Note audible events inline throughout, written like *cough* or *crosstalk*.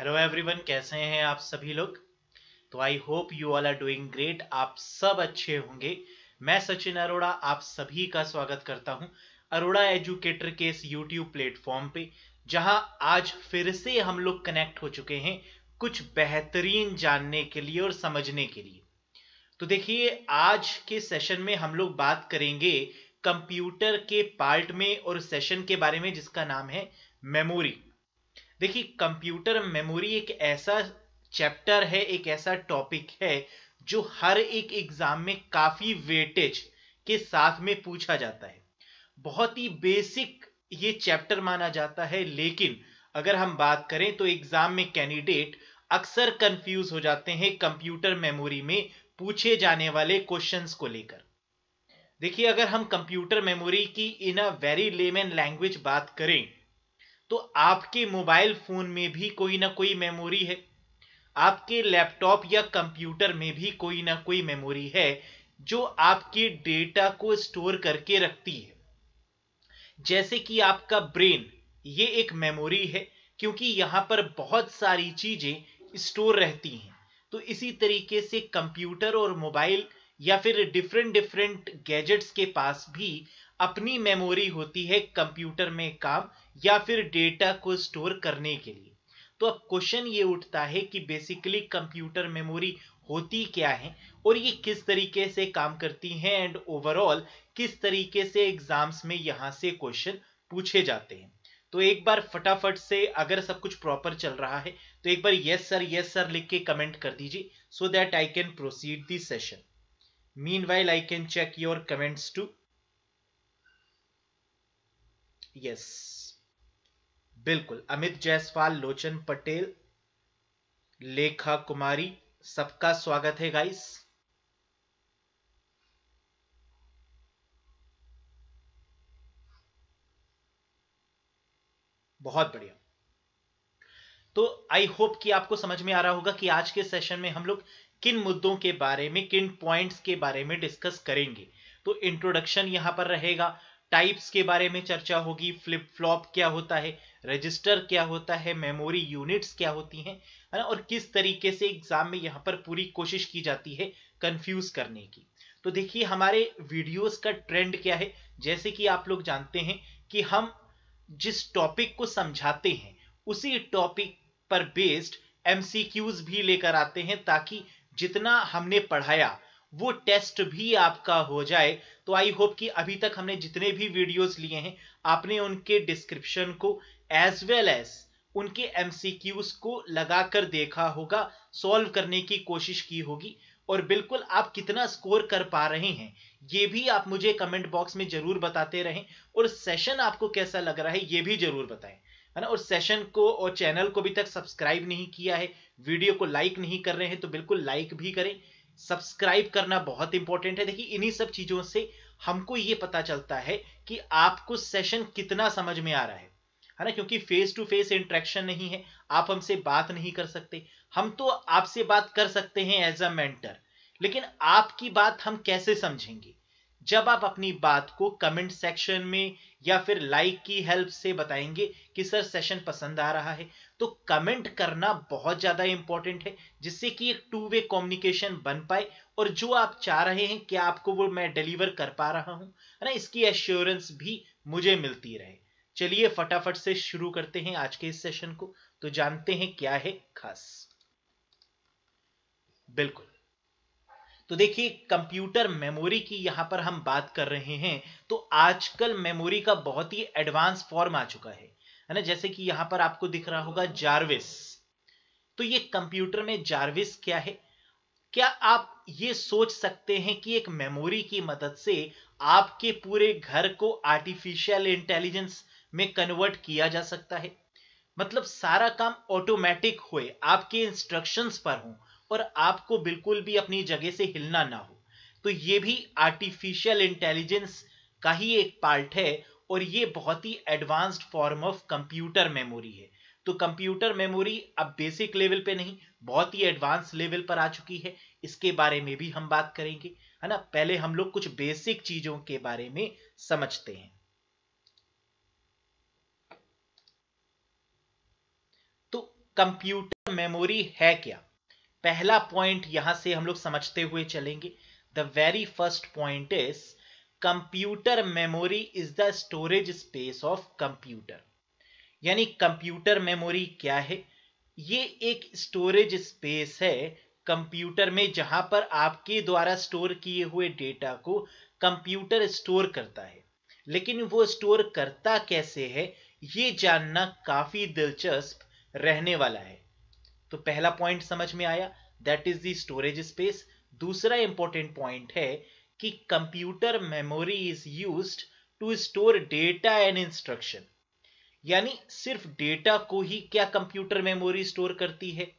Hello everyone कैसे हैं आप सभी लोग तो I hope you all are doing great आप सब अच्छे होंगे मैं सचिन अरोड़ा आप सभी का स्वागत करता हूं अरोड़ा एजुकेटर के इस यूट्यूब प्लेटफॉर्म पे जहां आज फिर से हम लोग कनेक्ट हो चुके हैं कुछ बेहतरीन जानने के लिए और समझने के लिए तो देखिए आज के सेशन में हम लोग बात करेंगे कंप्यूटर के पार्ट में और सेशन के बारे में जिसका नाम है मेमोरी देखिए कंप्यूटर मेमोरी एक ऐसा चैप्टर है एक ऐसा टॉपिक है जो हर एक एग्जाम में काफी वेटेज के साथ में पूछा जाता है बहुत ही बेसिक ये चैप्टर माना जाता है लेकिन अगर हम बात करें तो एग्जाम में कैंडिडेट अक्सर कंफ्यूज हो जाते हैं कंप्यूटर मेमोरी में पूछे जाने वाले क्वेश्चंस को लेकर देखिए अगर हम कंप्यूटर मेमोरी की in a very layman language बात करें तो आपके मोबाइल फोन में भी कोई ना कोई मेमोरी है आपके लैपटॉप या कंप्यूटर में भी कोई ना कोई मेमोरी है जो आपके डेटा को स्टोर करके रखती है जैसे कि आपका ब्रेन ये एक मेमोरी है क्योंकि यहां पर बहुत सारी चीजें स्टोर रहती हैं तो इसी तरीके से कंप्यूटर और मोबाइल या फिर डिफरेंट डिफरेंट गैजेट्स के पास भी अपनी मेमोरी होती है कंप्यूटर में काम या फिर डेटा को स्टोर करने के लिए तो अब क्वेश्चन ये उठता है कि बेसिकली कंप्यूटर मेमोरी होती क्या है और ये किस तरीके से काम करती है एंड ओवरऑल किस तरीके से एग्जाम्स में यहाँ से क्वेश्चन पूछे जाते हैं तो एक बार फटाफट से अगर सब कुछ प्रॉपर चल रहा है तो एक बार यस सर यस सर लिख के कमेंट कर दीजिए so that I can proceed this session meanwhile I can check your comments too yes बिल्कुल अमित जायसवाल लोचन पटेल लेखा कुमारी सबका स्वागत है गाइस बहुत बढ़िया तो आई होप कि आपको समझ में आ रहा होगा कि आज के सेशन में हम लोग किन मुद्दों के बारे में किन पॉइंट्स के बारे में डिस्कस करेंगे तो इंट्रोडक्शन यहां पर रहेगा टाइप्स के बारे में चर्चा होगी फ्लिप फ्लॉप क्या होता है रजिस्टर क्या होता है मेमोरी यूनिट्स क्या होती हैं है ना और किस तरीके से एग्जाम में यहाँ पर पूरी कोशिश की जाती है कंफ्यूज करने की तो देखिए हमारे वीडियोस का ट्रेंड क्या है जैसे कि आप लोग जानते हैं कि हम जिस टॉपिक को समझाते हैं उसी टॉपिक पर बेस्ड एमसीक्यूज भी लेकर आते हैं ताकि जितना हमने पढ़ाया वो टेस्ट भी आपका हो जाए तो आई होप कि अभी तक हमने जितने भी वीडियोस लिए हैं आपने उनके डिस्क्रिप्शन को एज वेल एज उनके एमसीक्यूज को लगाकर देखा होगा सॉल्व करने की कोशिश की होगी और बिल्कुल आप कितना स्कोर कर पा रहे हैं ये भी आप मुझे कमेंट बॉक्स में जरूर बताते रहें और सेशन आपको कैसा लग रहा है ये भी जरूर बताएं है ना और सेशन को और चैनल को अभी तक सब्सक्राइब नहीं किया है वीडियो को लाइक नहीं कर रहे हैं तो बिल्कुल लाइक भी करें सब्सक्राइब करना बहुत इंपॉर्टेंट है देखिए इन्हीं सब चीजों से हमको ये पता चलता है कि आपको सेशन कितना समझ में आ रहा है है ना क्योंकि फेस टू फेस इंट्रैक्शन नहीं है आप हमसे बात नहीं कर सकते हम तो आपसे बात कर सकते हैं एज अ मेंटर लेकिन आपकी बात हम कैसे समझेंगे जब आप अपनी बात को कमेंट सेक्शन में या फिर लाइक की हेल्प से बताएंगे कि सर सेशन पसंद आ रहा है तो कमेंट करना बहुत ज़्यादा इंपॉर्टेंट है जिससे कि एक टू वे कम्युनिकेशन बन पाए और जो आप चाह रहे हैं कि आपको वो मैं डिलीवर कर पा रहा हूँ है ना इसकी एश्योरेंस भी मुझे मिलती रहे चलिए फटाफट से शुरू करते हैं आज के इस सेशन को तो जानते हैं क्या है खास बिल्कुल तो देखिए कंप्यूटर मेमोरी की यहां पर हम बात कर रहे हैं तो आजकल मेमोरी का बहुत ही एडवांस फॉर्म आ चुका है है ना जैसे कि यहां पर आपको दिख रहा होगा जार्विस तो ये कंप्यूटर में जार्विस क्या है क्या आप ये सोच सकते हैं कि एक मेमोरी की मदद से आपके पूरे घर को आर्टिफिशियल इंटेलिजेंस में कन्वर्ट किया जा सकता है मतलब सारा काम ऑटोमेटिक होए आपके इंस्ट्रक्शंस पर हो और आपको बिल्कुल भी अपनी जगह से हिलना ना हो तो ये भी आर्टिफिशियल इंटेलिजेंस का ही एक पार्ट है और ये बहुत ही advanced form of computer memory है तो कंप्यूटर मेमोरी अब बेसिक लेवल पे नहीं बहुत ही एडवांस लेवल पर आ चुकी है इसके बारे में भी हम बात करेंगे है ना पहले हम लोग कुछ बेसिक चीजों के बारे में समझते हैं कंप्यूटर मेमोरी है क्या पहला पॉइंट यहां से हम लोग समझते हुए चलेंगे the very first point is computer memory is the storage space of computer यानी कंप्यूटर मेमोरी क्या है ये एक स्टोरेज स्पेस है कंप्यूटर में जहां पर आपके द्वारा स्टोर किए हुए डेटा को कंप्यूटर स्टोर करता है लेकिन वो स्टोर करता कैसे है ये जानना काफी दिलचस्प रहने वाला है तो पहला पॉइंट समझ में आया that is the storage space दूसरा इंपॉर्टेंट पॉइंट है कि computer memory is used to store data and instruction यानी सिर्फ डेटा को ही क्या कंप्यूटर मेमोरी स्टोर करती है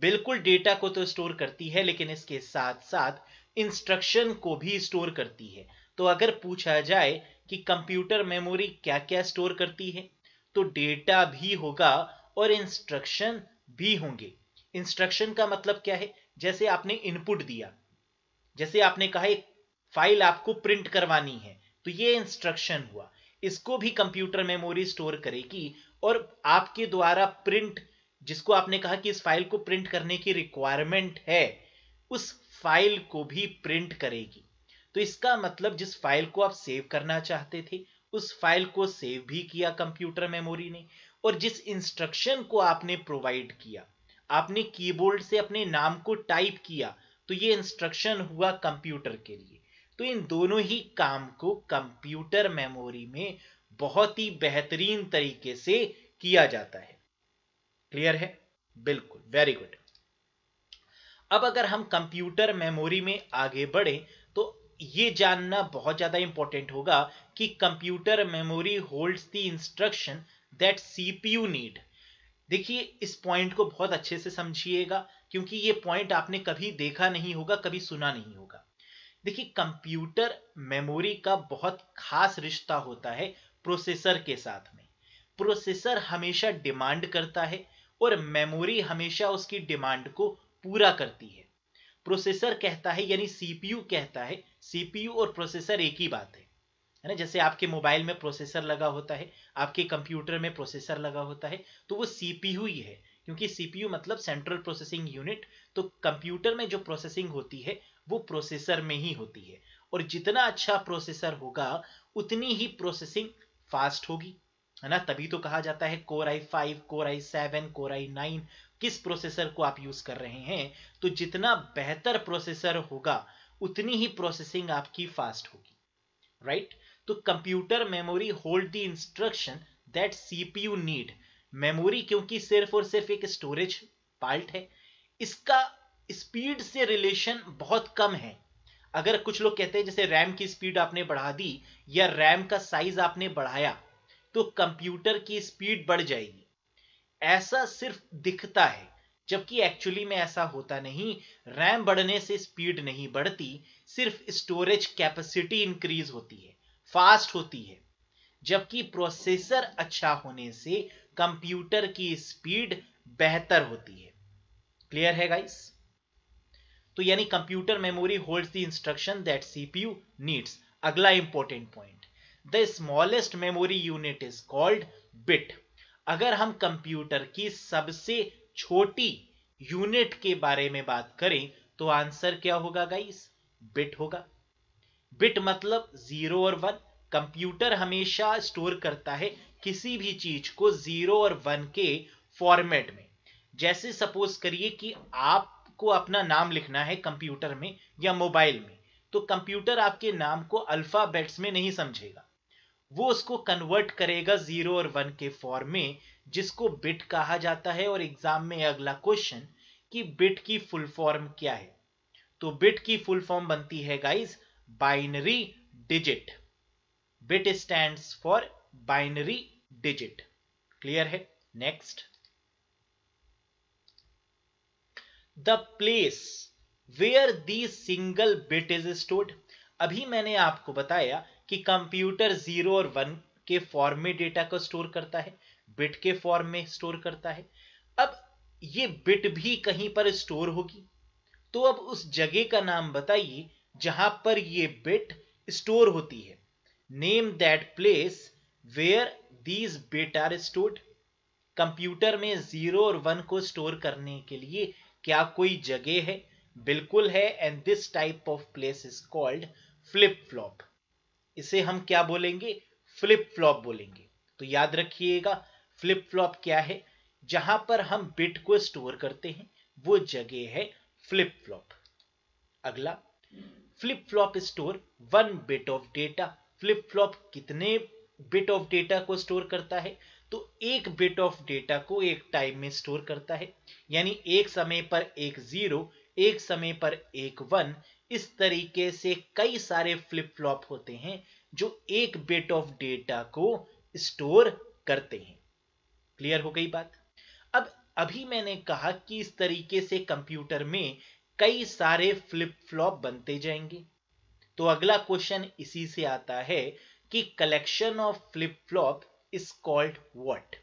बिल्कुल डेटा को तो स्टोर करती है लेकिन इसके साथ साथ इंस्ट्रक्शन को भी स्टोर करती है तो अगर पूछा जाए कि कंप्यूटर मेमोरी क्या क्या स्टोर करती है तो डेटा भी होगा और इंस्ट्रक्शन भी होंगे इंस्ट्रक्शन का मतलब क्या है जैसे आपने इनपुट दिया जैसे आपने कहा एक फाइल आपको प्रिंट करवानी है तो ये इंस्ट्रक्शन हुआ इसको भी कंप्यूटर मेमोरी स्टोर करेगी और आपके द्वारा प्रिंट जिसको आपने कहा कि इस फाइल को प्रिंट करने की रिक्वायरमेंट है उस फाइल को भी प्रिंट करेगी तो इसका मतलब जिस फाइल को आप सेव करना चाहते थे उस फाइल को सेव भी किया कंप्यूटर मेमोरी ने और जिस इंस्ट्रक्शन को आपने प्रोवाइड किया आपने कीबोर्ड से अपने नाम को टाइप किया तो ये इंस्ट्रक्शन हुआ कंप्यूटर के लिए तो इन दोनों ही काम को कंप्यूटर मेमोरी में बहुत ही बेहतरीन तरीके से किया जाता है क्लियर है बिल्कुल वेरी गुड अब अगर हम कंप्यूटर मेमोरी में आगे बढ़े तो ये जानना बहुत ज्यादा इंपॉर्टेंट होगा कि computer memory holds the instruction that CPU need देखिए इस पॉइंट को बहुत अच्छे से समझिएगा क्योंकि ये पॉइंट आपने कभी देखा नहीं होगा कभी सुना नहीं होगा देखिए कंप्यूटर मेमोरी का बहुत खास रिश्ता होता है प्रोसेसर के साथ में प्रोसेसर हमेशा डिमांड करता है और मेमोरी हमेशा उसकी डिमांड को पूरा करती है प्रोसेसर कहता है यानी सीपीयू कहता है सीपीयू और प्रोसेसर एक ही बात है है ना जैसे आपके मोबाइल में प्रोसेसर लगा होता है आपके कंप्यूटर में प्रोसेसर लगा होता है तो वो सीपीयू ही है क्योंकि सीपीयू मतलब सेंट्रल प्रोसेसिंग यूनिट तो कंप्यूटर में जो प्रोसेसिंग होती है वो प्रोसेसर में ही होती है और जितना अच्छा प्रोसेसर होगा उतनी ही प्रोसेसिंग फास्ट होगी है ना तभी तो कहा जाता है core i five core i seven core i nine किस प्रोसेसर को आप यूज कर रहे हैं तो जितना बेहतर प्रोसेसर होगा उतनी ही प्रोसेसिंग आपकी फास्ट होगी राइट right? तो computer memory hold the instruction that CPU need memory क्योंकि सिर्फ और सिर्फ एक स्टोरेज पार्ट है इसका स्पीड से रिलेशन बहुत कम है अगर कुछ लोग कहते हैं जैसे रैम की स्पीड आपने बढ़ा दी या रैम का साइज आपने बढ़ाया तो कंप्यूटर की स्पीड बढ़ जाएगी ऐसा सिर्फ दिखता है जबकि एक्चुअली में ऐसा होता नहीं रैम बढ़ने से स्पीड नहीं बढ़ती सिर्फ स्टोरेज कैपेसिटी इंक्रीज होती है फास्ट होती है जबकि प्रोसेसर अच्छा होने से कंप्यूटर की स्पीड बेहतर होती है क्लियर है गाइस तो यानी computer memory holds the instruction that CPU needs अगला important point the smallest memory unit is called bit अगर हम कंप्यूटर की सबसे छोटी यूनिट के बारे में बात करें तो आंसर क्या होगा गाइस बिट होगा बिट मतलब जीरो और वन कंप्यूटर हमेशा स्टोर करता है किसी भी चीज को जीरो और वन के फॉर्मेट में जैसे सपोज करिए कि आपको अपना नाम लिखना है कंप्यूटर में या मोबाइल में तो कंप्यूटर आपके नाम को अल्फाबेट्स में नहीं समझेगा वो उसको कन्वर्ट करेगा जीरो और वन के फॉर्म में जिसको बिट कहा जाता है और एग्जाम में अगला क्वेश्चन कि बिट की फुल फॉर्म क्या है तो बिट की फुल फॉर्म बनती है guys binary digit bit stands for binary digit clear है next the place where the single bit is stored अभी मैंने आपको बताया कि कंप्यूटर जीरो और वन के फॉर्म में डेटा को स्टोर करता है बिट के फॉर्म में स्टोर करता है अब ये बिट भी कहीं पर स्टोर होगी तो अब उस जगह का नाम बताइए जहां पर ये बिट स्टोर होती है name that place where these bit are stored computer में जीरो और वन को स्टोर करने के लिए क्या कोई जगह है बिल्कुल है and this type of place is called flip flop इसे हम क्या बोलेंगे फ्लिप फ्लॉप बोलेंगे तो याद रखिएगा फ्लिप फ्लॉप क्या है जहां पर हम बिट को स्टोर करते हैं वो जगह है फ्लिप फ्लॉप अगला flip flop store one bit of data flip flop कितने बिट ऑफ डेटा को स्टोर करता है तो एक बिट ऑफ डेटा को एक टाइम में स्टोर करता है यानी एक समय पर एक जीरो एक समय पर एक वन इस तरीके से कई सारे फ्लिप फ्लॉप होते हैं जो एक बिट ऑफ डेटा को स्टोर करते हैं क्लियर हो गई बात अब अभी मैंने कहा कि इस तरीके से कंप्यूटर में कई सारे फ्लिप फ्लॉप बनते जाएंगे तो अगला क्वेश्चन इसी से आता है कि collection of flip flop is called what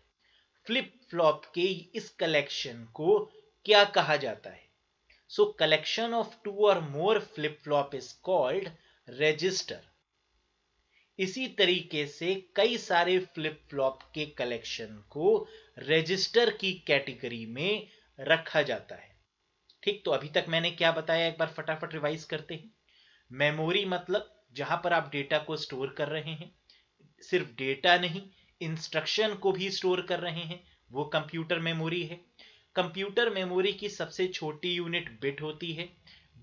flip flop के इस कलेक्शन को क्या कहा जाता है सो collection of two or more flip flop is called register इसी तरीके से कई सारे फ्लिप फ्लॉप के कलेक्शन को रजिस्टर की कैटेगरी में रखा जाता है ठीक तो अभी तक मैंने क्या बताया एक बार फटाफट रिवाइज करते हैं मेमोरी मतलब जहां पर आप डेटा को स्टोर कर रहे हैं सिर्फ डेटा नहीं इंस्ट्रक्शन को भी स्टोर कर रहे हैं वो कंप्यूटर मेमोरी है कंप्यूटर मेमोरी की सबसे छोटी यूनिट बिट होती है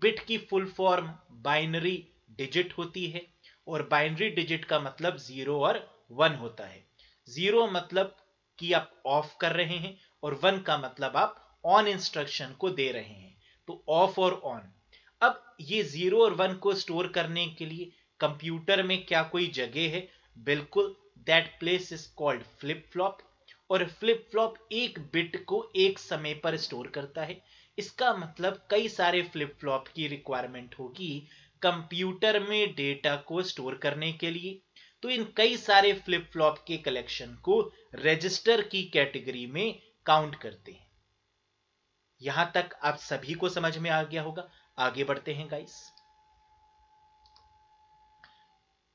बिट की फुल फॉर्म बाइनरी डिजिट होती है और बाइनरी डिजिट का मतलब जीरो और वन होता है जीरो मतलब कि आप ऑफ कर रहे हैं और वन का मतलब आप ऑन इंस्ट्रक्शन को दे रहे हैं तो ऑफ और ऑन अब ये जीरो और वन को स्टोर करने के लिए कंप्यूटर में क्या कोई जगह है बिल्कुल that place is called flip flop और फ्लिप फ्लॉप एक बिट को एक समय पर स्टोर करता है इसका मतलब कई सारे फ्लिप फ्लॉप की रिक्वायरमेंट होगी कंप्यूटर में डेटा को स्टोर करने के लिए तो इन कई सारे फ्लिप फ्लॉप के कलेक्शन को रजिस्टर की कैटेगरी में काउंट करते हैं यहां तक आप सभी को समझ में आ गया होगा आगे बढ़ते हैं गाइस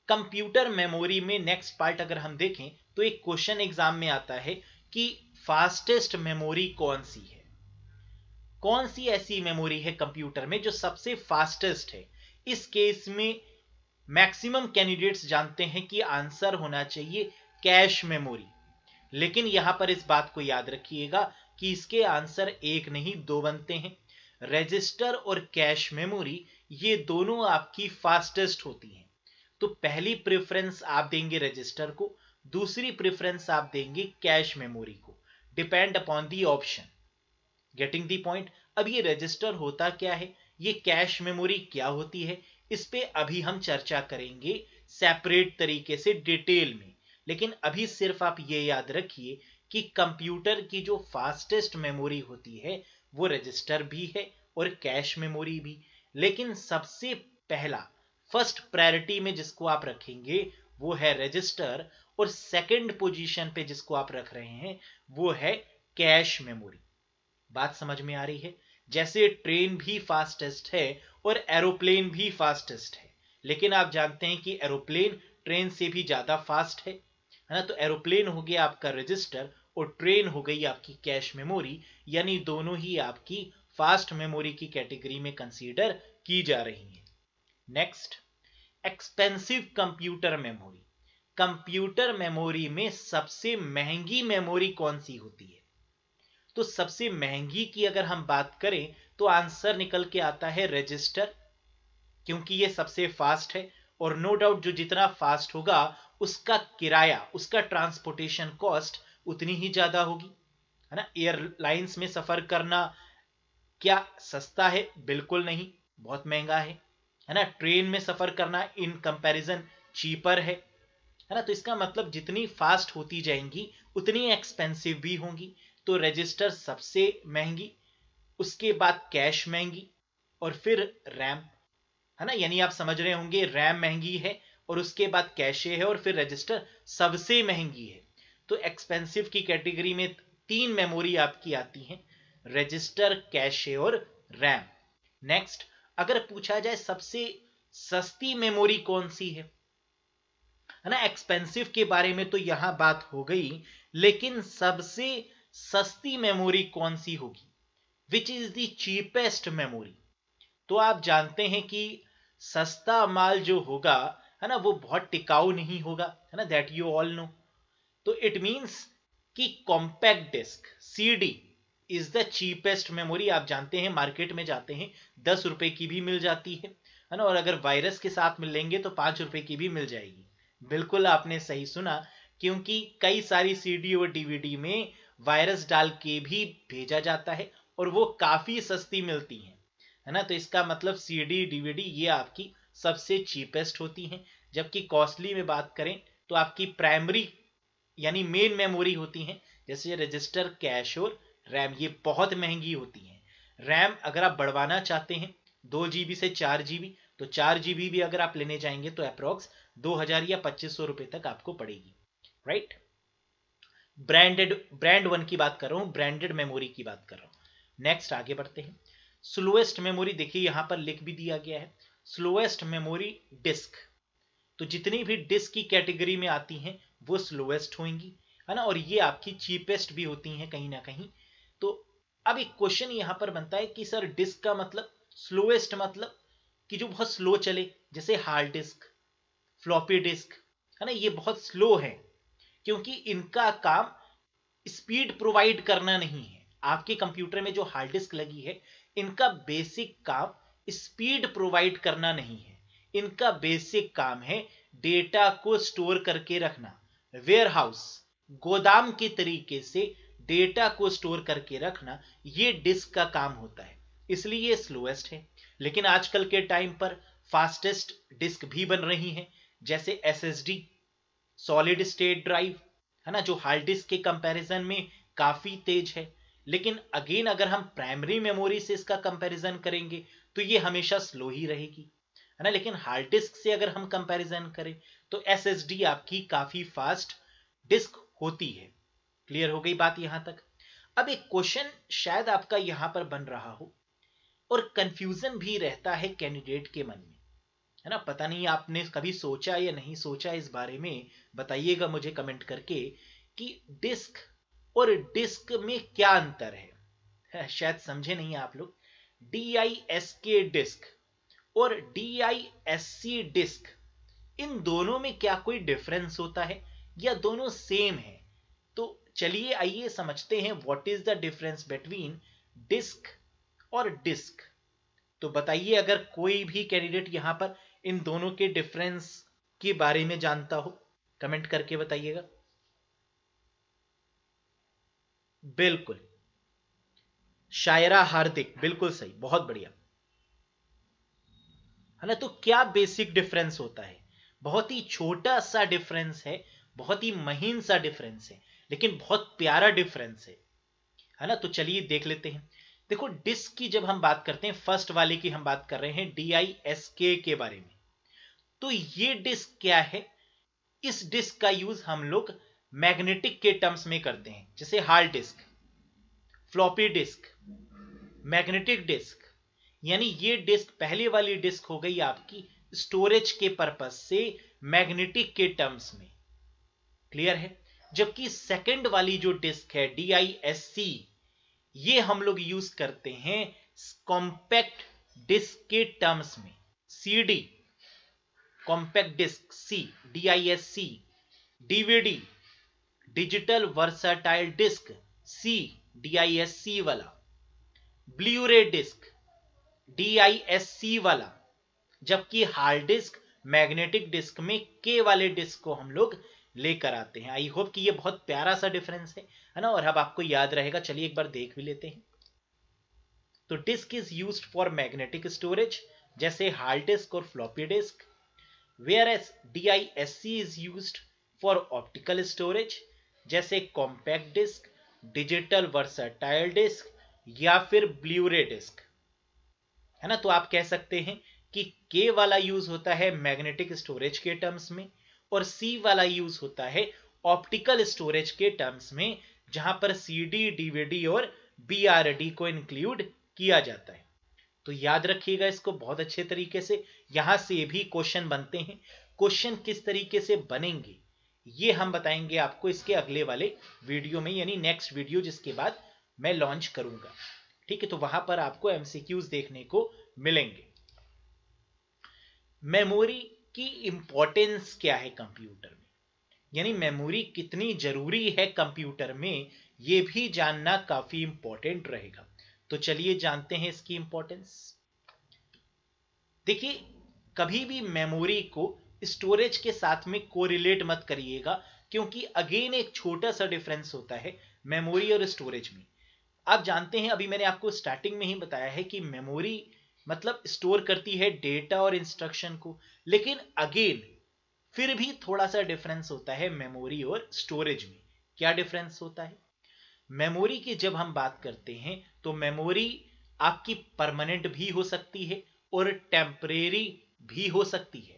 कंप्यूटर मेमोरी में नेक्स्ट पार्ट अगर हम देखें तो एक क्वेश्चन एग्जाम में आता है कि फास्टेस्ट मेमोरी कौन सी है कौन सी ऐसी मेमोरी है कंप्यूटर में जो सबसे फास्टेस्ट है इस केस में मैक्सिमम कैंडिडेट्स जानते हैं कि आंसर होना चाहिए कैश मेमोरी लेकिन यहां पर इस बात को याद रखिएगा कि इसके आंसर एक नहीं दो बनते हैं रजिस्टर और कैश मेमोरी ये दोनों आपकी फास्टेस्ट होती हैं तो पहली प्रेफरेंस आप देंगे रजिस्टर को दूसरी प्रेफरेंस आप देंगे कैश मेमोरी को depend upon the option getting the point अब ये रजिस्टर होता क्या है ये कैश मेमोरी क्या होती है इस पर अभी हम चर्चा करेंगे सेपरेट तरीके से डिटेल में लेकिन अभी सिर्फ आप ये याद रखिए कि कंप्यूटर की जो फास्टेस्ट मेमोरी होती है वो रजिस्टर भी है और कैश मेमोरी भी लेकिन सबसे पहला फर्स्ट प्रायोरिटी में जिसको आप रखेंगे वो है रजिस्टर और सेकंड पोजीशन पे जिसको आप रख रहे हैं वो है कैश मेमोरी बात समझ में आ रही है जैसे ट्रेन भी फास्टेस्ट है और एरोप्लेन भी फास्टेस्ट है लेकिन आप जानते हैं कि एरोप्लेन ट्रेन से भी ज्यादा फास्ट है है ना तो एरोप्लेन हो गया आपका रजिस्टर और ट्रेन हो गई आपकी कैश मेमोरी यानी दोनों ही आपकी फास्ट मेमोरी की कैटेगरी में कंसीडर की जा रही है next expensive computer memory computer memory में सबसे महंगी मेमोरी कौन सी होती है तो सबसे महंगी की अगर हम बात करें तो आंसर निकल के आता है रजिस्टर क्योंकि ये सबसे फास्ट है और नो no डाउट जो जितना फास्ट होगा उसका किराया उसका ट्रांसपोर्टेशन कॉस्ट उतनी ही ज्यादा होगी है ना एयरलाइंस में सफर करना क्या सस्ता है बिल्कुल नहीं बहुत महंगा है है ना ट्रेन में सफर करना इन कंपैरिजन चीपर है है ना तो इसका मतलब जितनी फास्ट होती जाएंगी उतनी एक्सपेंसिव भी होंगी तो रजिस्टर सबसे महंगी उसके बाद कैश महंगी और फिर रैम है ना यानी आप समझ रहे होंगे रैम महंगी है और उसके बाद कैशे है और फिर रजिस्टर सबसे महंगी है तो एक्सपेंसिव की कैटेगरी में तीन मेमोरी आपकी आती है रजिस्टर कैशे और रैम नेक्स्ट अगर पूछा जाए सबसे सस्ती मेमोरी कौन सी है है ना एक्सपेंसिव के बारे में तो यहां बात हो गई लेकिन सबसे सस्ती मेमोरी कौन सी होगी which is the cheapest memory तो आप जानते हैं कि सस्ता माल जो होगा है ना वो बहुत टिकाऊ नहीं होगा है ना दैट यू ऑल नो तो इट मीन्स कि compact disc D is the cheapest memory आप जानते हैं मार्केट में जाते हैं दस रुपए की भी मिल जाती है है ना और अगर वायरस के साथ मिल लेंगे तो पांच रुपए की भी मिल जाएगी बिल्कुल आपने सही सुना क्योंकि कई सारी सीडी और डीवीडी में वायरस डाल के भी भेजा जाता है और वो काफी सस्ती मिलती है है ना तो इसका मतलब सीडी डीवीडी ये आपकी सबसे चीपेस्ट होती हैं जबकि कॉस्टली में बात करें तो आपकी प्राइमरी यानी मेन मेमोरी होती हैं जैसे रजिस्टर कैश और रैम ये बहुत महंगी होती हैं रैम अगर आप बढ़वाना चाहते हैं दो जी से चार जीबी तो चार जीबी भी अगर आप लेने जाएंगे तो दो 2000 या पच्चीस सौ रुपए तक आपको पड़ेगी राइट ब्रांडेड ब्रांड वन की बात कर रहा हूँ ब्रांडेड मेमोरी की बात कर रहा हूं नेक्स्ट आगे बढ़ते हैं स्लोएस्ट मेमोरी देखिए यहां पर लिख भी दिया गया है स्लोएस्ट मेमोरी डिस्क तो जितनी भी डिस्क की कैटेगरी में आती हैं वो स्लोएस्ट होंगी है ना और ये आपकी चीपेस्ट भी होती हैं कहीं ना कहीं तो अब एक क्वेश्चन यहाँ पर बनता है कि सर डिस्क का मतलब स्लोएस्ट मतलब कि जो बहुत स्लो चले जैसे हार्ड डिस्क फ्लॉपी डिस्क है ना ये बहुत स्लो है क्योंकि इनका काम स्पीड प्रोवाइड करना नहीं है आपके कंप्यूटर में जो हार्ड डिस्क लगी है इनका बेसिक काम स्पीड प्रोवाइड करना नहीं है इनका बेसिक काम है डेटा को स्टोर करके रखना वेयर हाउस गोदाम के तरीके से डेटा को स्टोर करके रखना ये डिस्क का काम होता है इसलिए ये स्लोएस्ट है लेकिन आजकल के टाइम पर फास्टेस्ट डिस्क भी बन रही हैं जैसे एसएसडी सॉलिड स्टेट ड्राइव है ना जो हार्ड डिस्क के कंपैरिजन में काफी तेज है लेकिन अगेन अगर हम प्राइमरी मेमोरी से इसका कंपैरिजन करेंगे तो ये हमेशा स्लो ही रहेगी है ना लेकिन हार्ड डिस्क से अगर हम कंपैरिजन करें तो एस आपकी काफी फास्ट डिस्क होती है क्लियर हो गई बात यहां तक अब एक क्वेश्चन शायद आपका यहां पर बन रहा हो और कंफ्यूजन भी रहता है कैंडिडेट के मन में है ना पता नहीं आपने कभी सोचा या नहीं सोचा इस बारे में बताइएगा मुझे कमेंट करके कि डिस्क और डिस्क में क्या अंतर है *laughs* शायद समझे नहीं आप लोग डी डिस्क और डी डिस्क इन दोनों में क्या कोई डिफरेंस होता है या दोनों सेम है तो चलिए आइए समझते हैं what is the difference between disk और डिस्क तो बताइए अगर कोई भी कैंडिडेट यहां पर इन दोनों के डिफरेंस के बारे में जानता हो कमेंट करके बताइएगा बिल्कुल शायरा हार्दिक बिल्कुल सही बहुत बढ़िया है ना तो क्या बेसिक डिफरेंस होता है बहुत ही छोटा सा डिफरेंस है बहुत ही महीन सा डिफरेंस है लेकिन बहुत प्यारा डिफरेंस है है ना तो चलिए देख लेते हैं देखो डिस्क की जब हम बात करते हैं फर्स्ट वाले की हम बात कर रहे हैं डी आई एस के के बारे में तो ये डिस्क क्या है इस डिस्क का यूज हम लोग मैग्नेटिक के टर्म्स में करते हैं जैसे hard disk floppy disk magnetic disk यानी ये डिस्क पहले वाली डिस्क हो गई आपकी स्टोरेज के पर्पज से मैग्नेटिक के टर्म्स में क्लियर है जबकि सेकेंड वाली जो डिस्क है डी आई एस सी ये हम लोग यूज करते हैं कॉम्पैक्ट डिस्क के टर्म्स में C D compact disc C D I S C DVD digital versatile disc C DISC वाला एस रे वाला bluray disc D I S C वाला जबकि हार्ड डिस्क मैग्नेटिक डिस्क में के वाले डिस्क को हम लोग लेकर आते हैं आई होप कि ये बहुत प्यारा सा डिफरेंस है है ना और अब आपको याद रहेगा चलिए एक बार देख भी लेते हैं तो disk is use for magnetic storage जैसे हार्ड डिस्क और floppy disk whereas D I S C is use for optical storage जैसे compact disc digital versatile disc या फिर ब्लूरे डिस्क है ना तो आप कह सकते हैं कि के वाला यूज होता है मैग्नेटिक स्टोरेज के टर्म्स में और सी वाला यूज होता है ऑप्टिकल स्टोरेज के टर्म्स में जहां पर सीडी डीवीडी और बीआरडी को इंक्लूड किया जाता है तो याद रखिएगा इसको बहुत अच्छे तरीके से यहां से भी क्वेश्चन बनते हैं क्वेश्चन किस तरीके से बनेंगे ये हम बताएंगे आपको इसके अगले वाले वीडियो में यानी नेक्स्ट वीडियो जिसके बाद मैं लॉन्च करूंगा ठीक है तो वहां पर आपको एमसीक्यूज देखने को मिलेंगे मेमोरी की इंपॉर्टेंस क्या है कंप्यूटर में यानी मेमोरी कितनी जरूरी है कंप्यूटर में ये भी जानना काफी इंपॉर्टेंट रहेगा तो चलिए जानते हैं इसकी इंपॉर्टेंस देखिए कभी भी मेमोरी को स्टोरेज के साथ में कोरिलेट मत करिएगा क्योंकि अगेन एक छोटा सा डिफरेंस होता है मेमोरी और स्टोरेज में आप जानते हैं अभी मैंने आपको स्टार्टिंग में ही बताया है कि मेमोरी मतलब स्टोर करती है डेटा और इंस्ट्रक्शन को लेकिन अगेन फिर भी थोड़ा सा डिफरेंस होता है मेमोरी और स्टोरेज में क्या डिफरेंस होता है मेमोरी की जब हम बात करते हैं तो मेमोरी आपकी परमानेंट भी हो सकती है और टेम्परेरी भी हो सकती है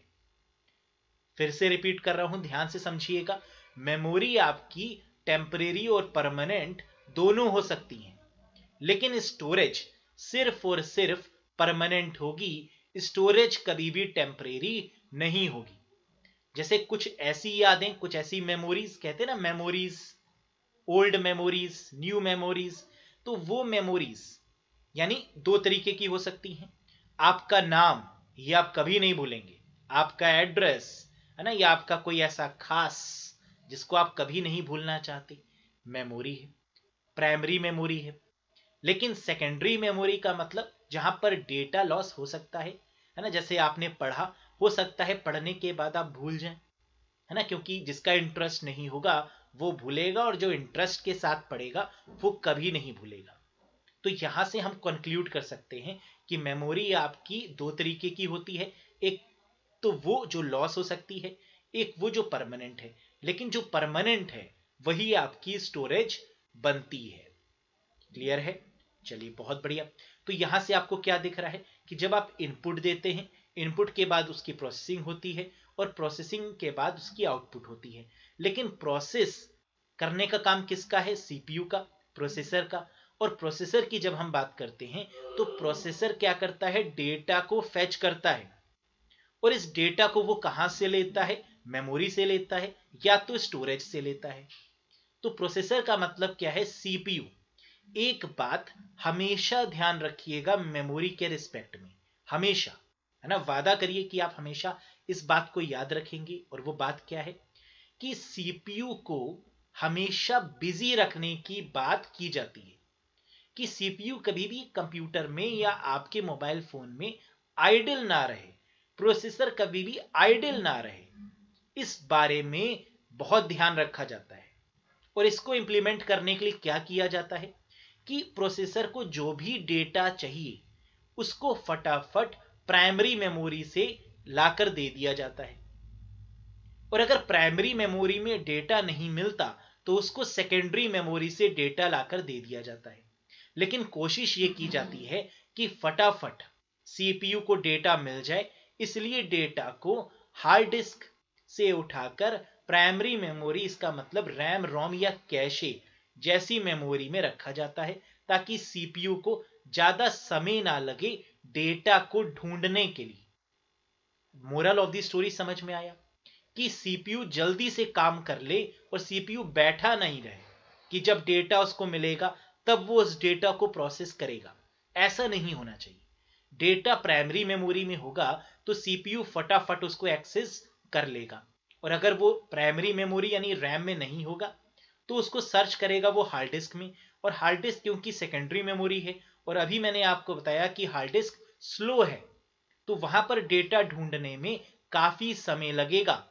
फिर से रिपीट कर रहा हूं ध्यान से समझिएगा मेमोरी आपकी टेम्परेरी और परमानेंट दोनों हो सकती हैं लेकिन स्टोरेज सिर्फ और सिर्फ परमानेंट होगी स्टोरेज कभी भी टेम्परेरी नहीं होगी जैसे कुछ ऐसी यादें कुछ ऐसी मेमोरीज कहते हैं ना memories old memories new memories तो वो मेमोरीज यानी दो तरीके की हो सकती हैं आपका नाम ये आप कभी नहीं भूलेंगे आपका एड्रेस है ना ये आपका कोई ऐसा खास जिसको आप कभी नहीं भूलना चाहते मेमोरी है प्राइमरी मेमोरी है लेकिन सेकेंडरी मेमोरी का मतलब जहां पर डेटा लॉस हो सकता है है ना जैसे आपने पढ़ा हो सकता है पढ़ने के बाद आप भूल जाए है ना क्योंकि जिसका इंटरेस्ट नहीं होगा वो भूलेगा और जो इंटरेस्ट के साथ पढ़ेगा वो कभी नहीं भूलेगा तो यहां से हम कंक्लूड कर सकते हैं कि मेमोरी आपकी दो तरीके की होती है एक तो वो जो लॉस हो सकती है एक वो जो परमानेंट है लेकिन जो परमानेंट है वही आपकी स्टोरेज बनती है क्लियर है चलिए बहुत बढ़िया तो यहां से आपको क्या दिख रहा है कि जब आप इनपुट देते हैं इनपुट के बाद उसकी प्रोसेसिंग होती है और प्रोसेसिंग के बाद उसकी आउटपुट होती है लेकिन प्रोसेस करने का काम किसका है सीपीयू का प्रोसेसर का और प्रोसेसर की जब हम बात करते हैं तो प्रोसेसर क्या करता है डेटा को फैच करता है और इस डेटा को वो कहां से लेता है मेमोरी से लेता है या तो स्टोरेज से लेता है तो प्रोसेसर का मतलब क्या है सीपीयू एक बात हमेशा ध्यान रखिएगा मेमोरी के रिस्पेक्ट में हमेशा है ना वादा करिए कि आप हमेशा इस बात को याद रखेंगे और वो बात क्या है कि सीपीयू को हमेशा बिजी रखने की बात की जाती है कि सीपीयू कभी भी कंप्यूटर में या आपके मोबाइल फोन में आइडल ना रहे प्रोसेसर कभी भी आइडल ना रहे इस बारे में बहुत ध्यान रखा जाता है और इसको इंप्लीमेंट करने के लिए क्या किया जाता है कि प्रोसेसर को जो भी डेटा चाहिए उसको फटाफट प्राइमरी मेमोरी से लाकर दे दिया जाता है और अगर प्राइमरी मेमोरी में डेटा नहीं मिलता तो उसको सेकेंडरी मेमोरी से डेटा लाकर दे दिया जाता है लेकिन कोशिश ये की जाती है कि फटाफट सीपीयू को डेटा मिल जाए इसलिए डेटा को हार्ड डिस्क से उठाकर प्राइमरी मेमोरी इसका मतलब रैम रोम या कैशे जैसी मेमोरी में रखा जाता है ताकि सीपीयू को ज्यादा समय ना लगे डेटा को ढूंढने के लिए मोरल ऑफ दी स्टोरी समझ में आया कि सीपीयू जल्दी से काम कर ले और सीपीयू बैठा नहीं रहे कि जब डेटा उसको मिलेगा तब वो उस डेटा को प्रोसेस करेगा ऐसा नहीं होना चाहिए डेटा प्राइमरी मेमोरी में होगा तो सीपीयू फटाफट उसको एक्सेस कर लेगा और अगर वो प्राइमरी मेमोरी यानी रैम में नहीं होगा तो उसको सर्च करेगा वो हार्ड डिस्क में और हार्ड डिस्क क्योंकि सेकेंडरी मेमोरी है और अभी मैंने आपको बताया कि हार्ड डिस्क स्लो है तो वहां पर डेटा ढूंढने में काफी समय लगेगा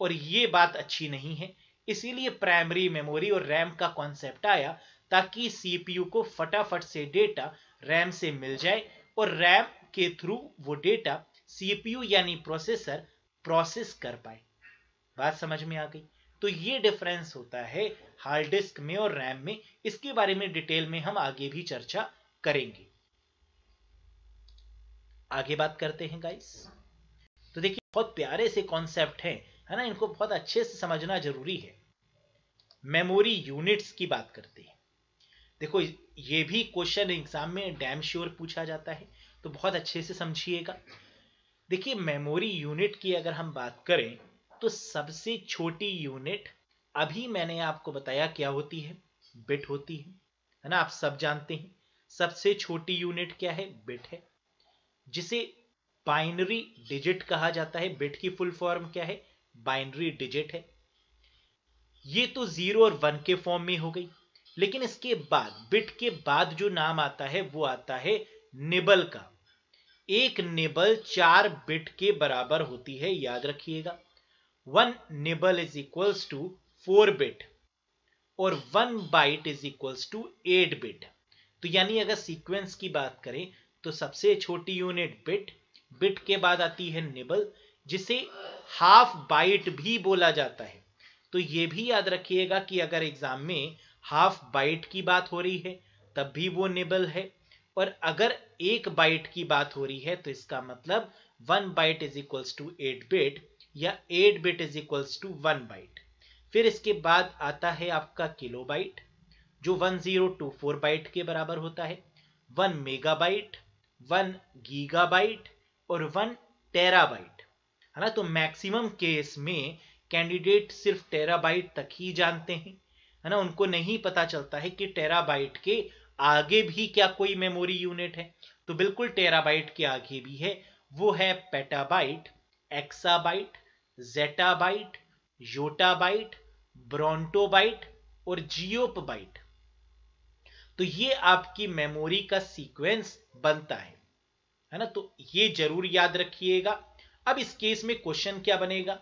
और ये बात अच्छी नहीं है इसीलिए प्राइमरी मेमोरी और रैम का कॉन्सेप्ट आया ताकि सीपीयू को फटाफट से डेटा रैम से मिल जाए और रैम के थ्रू वो डेटा सीपीयू यानी प्रोसेसर प्रोसेस कर पाए बात समझ में आ गई तो ये डिफरेंस होता है हार्ड डिस्क में और रैम में इसके बारे में डिटेल में हम आगे भी चर्चा करेंगे आगे बात करते हैं गाइस तो देखिए बहुत प्यारे से कॉन्सेप्ट है है ना इनको बहुत अच्छे से समझना जरूरी है मेमोरी यूनिट्स की बात करते हैं देखो ये भी क्वेश्चन एग्जाम में डैम श्योर पूछा जाता है तो बहुत अच्छे से समझिएगा देखिए मेमोरी यूनिट की अगर हम बात करें तो सबसे छोटी यूनिट अभी मैंने आपको बताया क्या होती है बिट होती है है ना आप सब जानते हैं सबसे छोटी यूनिट क्या है बिट है जिसे बाइनरी डिजिट कहा जाता है बिट की फुल फॉर्म क्या है बाइनरी डिजिट है ये तो जीरो और वन के फॉर्म में हो गई लेकिन इसके बाद बिट के बाद जो नाम आता है वो आता है निबल का एक निबल चार बिट के बराबर होती है याद रखिएगा one nibble is equals to four bit और one byte is equals to eight bit तो यानी अगर सीक्वेंस की बात करें तो सबसे छोटी यूनिट बिट बिट के बाद आती है निबल जिसे हाफ बाइट भी बोला जाता है तो ये भी याद रखिएगा कि अगर एग्जाम में हाफ बाइट की बात हो रही है तब भी वो निबल है और अगर एक बाइट की बात हो रही है तो इसका मतलब one byte is equals to eight bit या eight bit is equals to one byte फिर इसके बाद आता है आपका किलो बाइट जो फोर बाइट के बराबर होता है one megabyte one gigabyte और वन टेरा बाइट है ना तो मैक्सिमम केस में कैंडिडेट सिर्फ टेराबाइट तक ही जानते हैं है ना उनको नहीं पता चलता है कि टेराबाइट के आगे भी क्या कोई मेमोरी यूनिट है तो बिल्कुल टेराबाइट के आगे भी है वो है petabyte exabyte zettabyte yottabyte brontobyte और जियोपबाइट तो ये आपकी मेमोरी का सीक्वेंस बनता है है ना तो ये जरूर याद रखिएगा अब इस केस में क्वेश्चन क्या बनेगा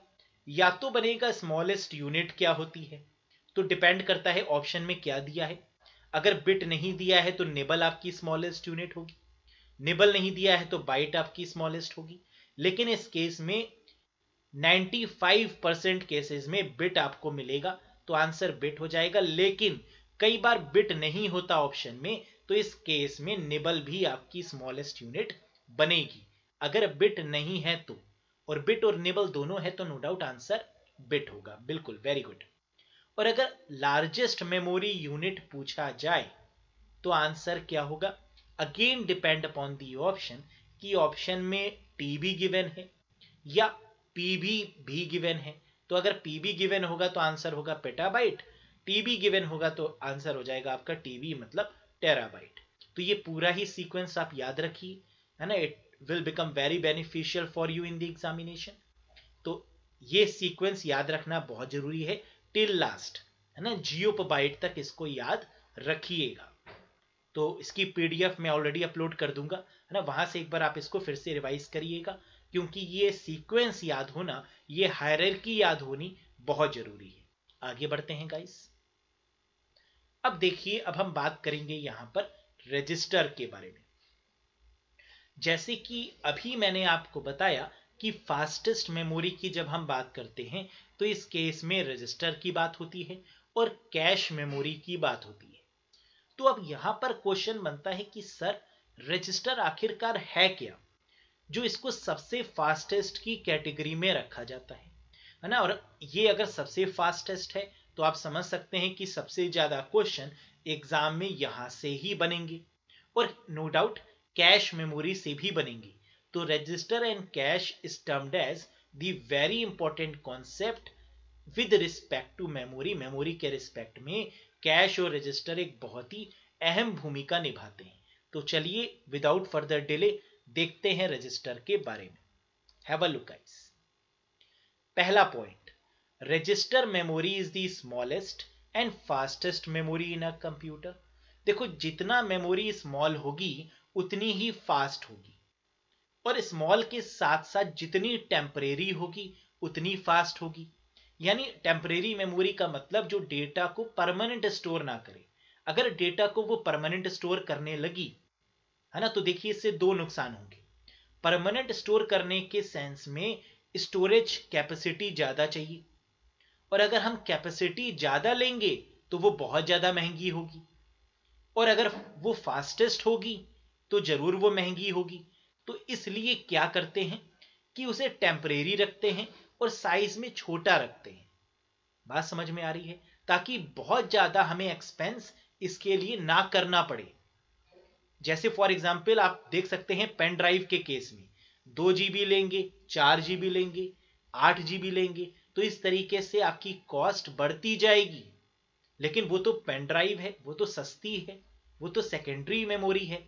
या तो बनेगा स्मॉलेस्ट यूनिट क्या होती है तो डिपेंड करता है ऑप्शन में क्या दिया है अगर बिट नहीं दिया है तो निबल आपकी स्मॉलेस्ट यूनिट होगी निबल नहीं दिया है तो बाइट आपकी स्मॉलेस्ट होगी लेकिन इस केस में 95 परसेंट केसेज में बिट आपको मिलेगा तो आंसर बिट हो जाएगा लेकिन कई बार बिट नहीं होता ऑप्शन में तो इस केस में निबल भी आपकी स्मॉलेस्ट यूनिट बनेगी अगर बिट नहीं है तो और बिट और निबल दोनों है तो नो डाउट आंसर बिट होगा बिल्कुल वेरी गुड और अगर लार्जेस्ट मेमोरी यूनिट पूछा जाए तो आंसर क्या होगा again depend upon the option कि ऑप्शन में टी भी गिवन है या पी भी भी गिवन है तो अगर पी भी गिवन होगा तो आंसर होगा पेटाबाइट टी भी गिवन होगा तो आंसर हो जाएगा आपका टीबी मतलब टेराबाइट तो ये पूरा ही सीक्वेंस आप याद रखिए है ना it will become very beneficial for you in the examination तो ये सीक्वेंस याद रखना बहुत जरूरी है टिल लास्ट है ना जियो बाइट तक इसको याद रखिएगा तो इसकी पीडीएफ मैं ऑलरेडी अपलोड कर दूंगा है ना वहां से एक बार आप इसको फिर से रिवाइज करिएगा क्योंकि ये सीक्वेंस याद होना ये हायरकी याद होनी बहुत जरूरी है आगे बढ़ते हैं गाइस अब देखिए अब हम बात करेंगे यहां पर रजिस्टर के बारे में जैसे कि अभी मैंने आपको बताया कि फास्टेस्ट मेमोरी की जब हम बात करते हैं तो इस केस में रजिस्टर की बात होती है और कैश मेमोरी की बात होती है तो अब यहां पर क्वेश्चन बनता है कि सर रजिस्टर आखिरकार है क्या जो इसको सबसे फास्टेस्ट की कैटेगरी में रखा जाता है है ना और ये अगर सबसे फास्टेस्ट है तो आप समझ सकते हैं कि सबसे ज्यादा क्वेश्चन एग्जाम में यहां से ही बनेंगे और नो डाउट कैश मेमोरी से भी बनेंगी तो register and cache is termed as the very with respect to memory memory के रिस्पेक्ट में कैश और रजिस्टर एक बहुत ही अहम भूमिका निभाते हैं तो चलिए विदाउट फर्दर डिले देखते हैं रजिस्टर के बारे में हैव अ लुक आइस पहला point register memory is the smallest and fastest memory in a computer देखो जितना मेमोरी स्मॉल होगी उतनी ही फास्ट होगी पर स्मॉल के साथ साथ जितनी टेम्परेरी होगी उतनी फास्ट होगी यानी टेम्परेरी मेमोरी का मतलब जो डेटा को परमानेंट स्टोर ना करे अगर डेटा को वो परमानेंट स्टोर करने लगी है ना तो देखिए इससे दो नुकसान होंगे परमानेंट स्टोर करने के सेंस में स्टोरेज कैपेसिटी ज़्यादा चाहिए और अगर हम कैपेसिटी ज़्यादा लेंगे तो वो बहुत ज़्यादा महंगी होगी और अगर वो फास्टेस्ट होगी तो ज़रूर वो महंगी होगी तो इसलिए क्या करते हैं कि उसे टेम्परेरी रखते हैं और साइज में छोटा रखते हैं बात समझ में आ रही है ताकि बहुत ज्यादा हमें एक्सपेंस इसके लिए ना करना पड़े जैसे फॉर एग्जाम्पल आप देख सकते हैं पेन ड्राइव के केस में दो जीबी लेंगे चार जीबी लेंगे आठ जीबी लेंगे तो इस तरीके से आपकी कॉस्ट बढ़ती जाएगी लेकिन वो तो पेन ड्राइव है वो तो सस्ती है वो तो सेकेंडरी मेमोरी है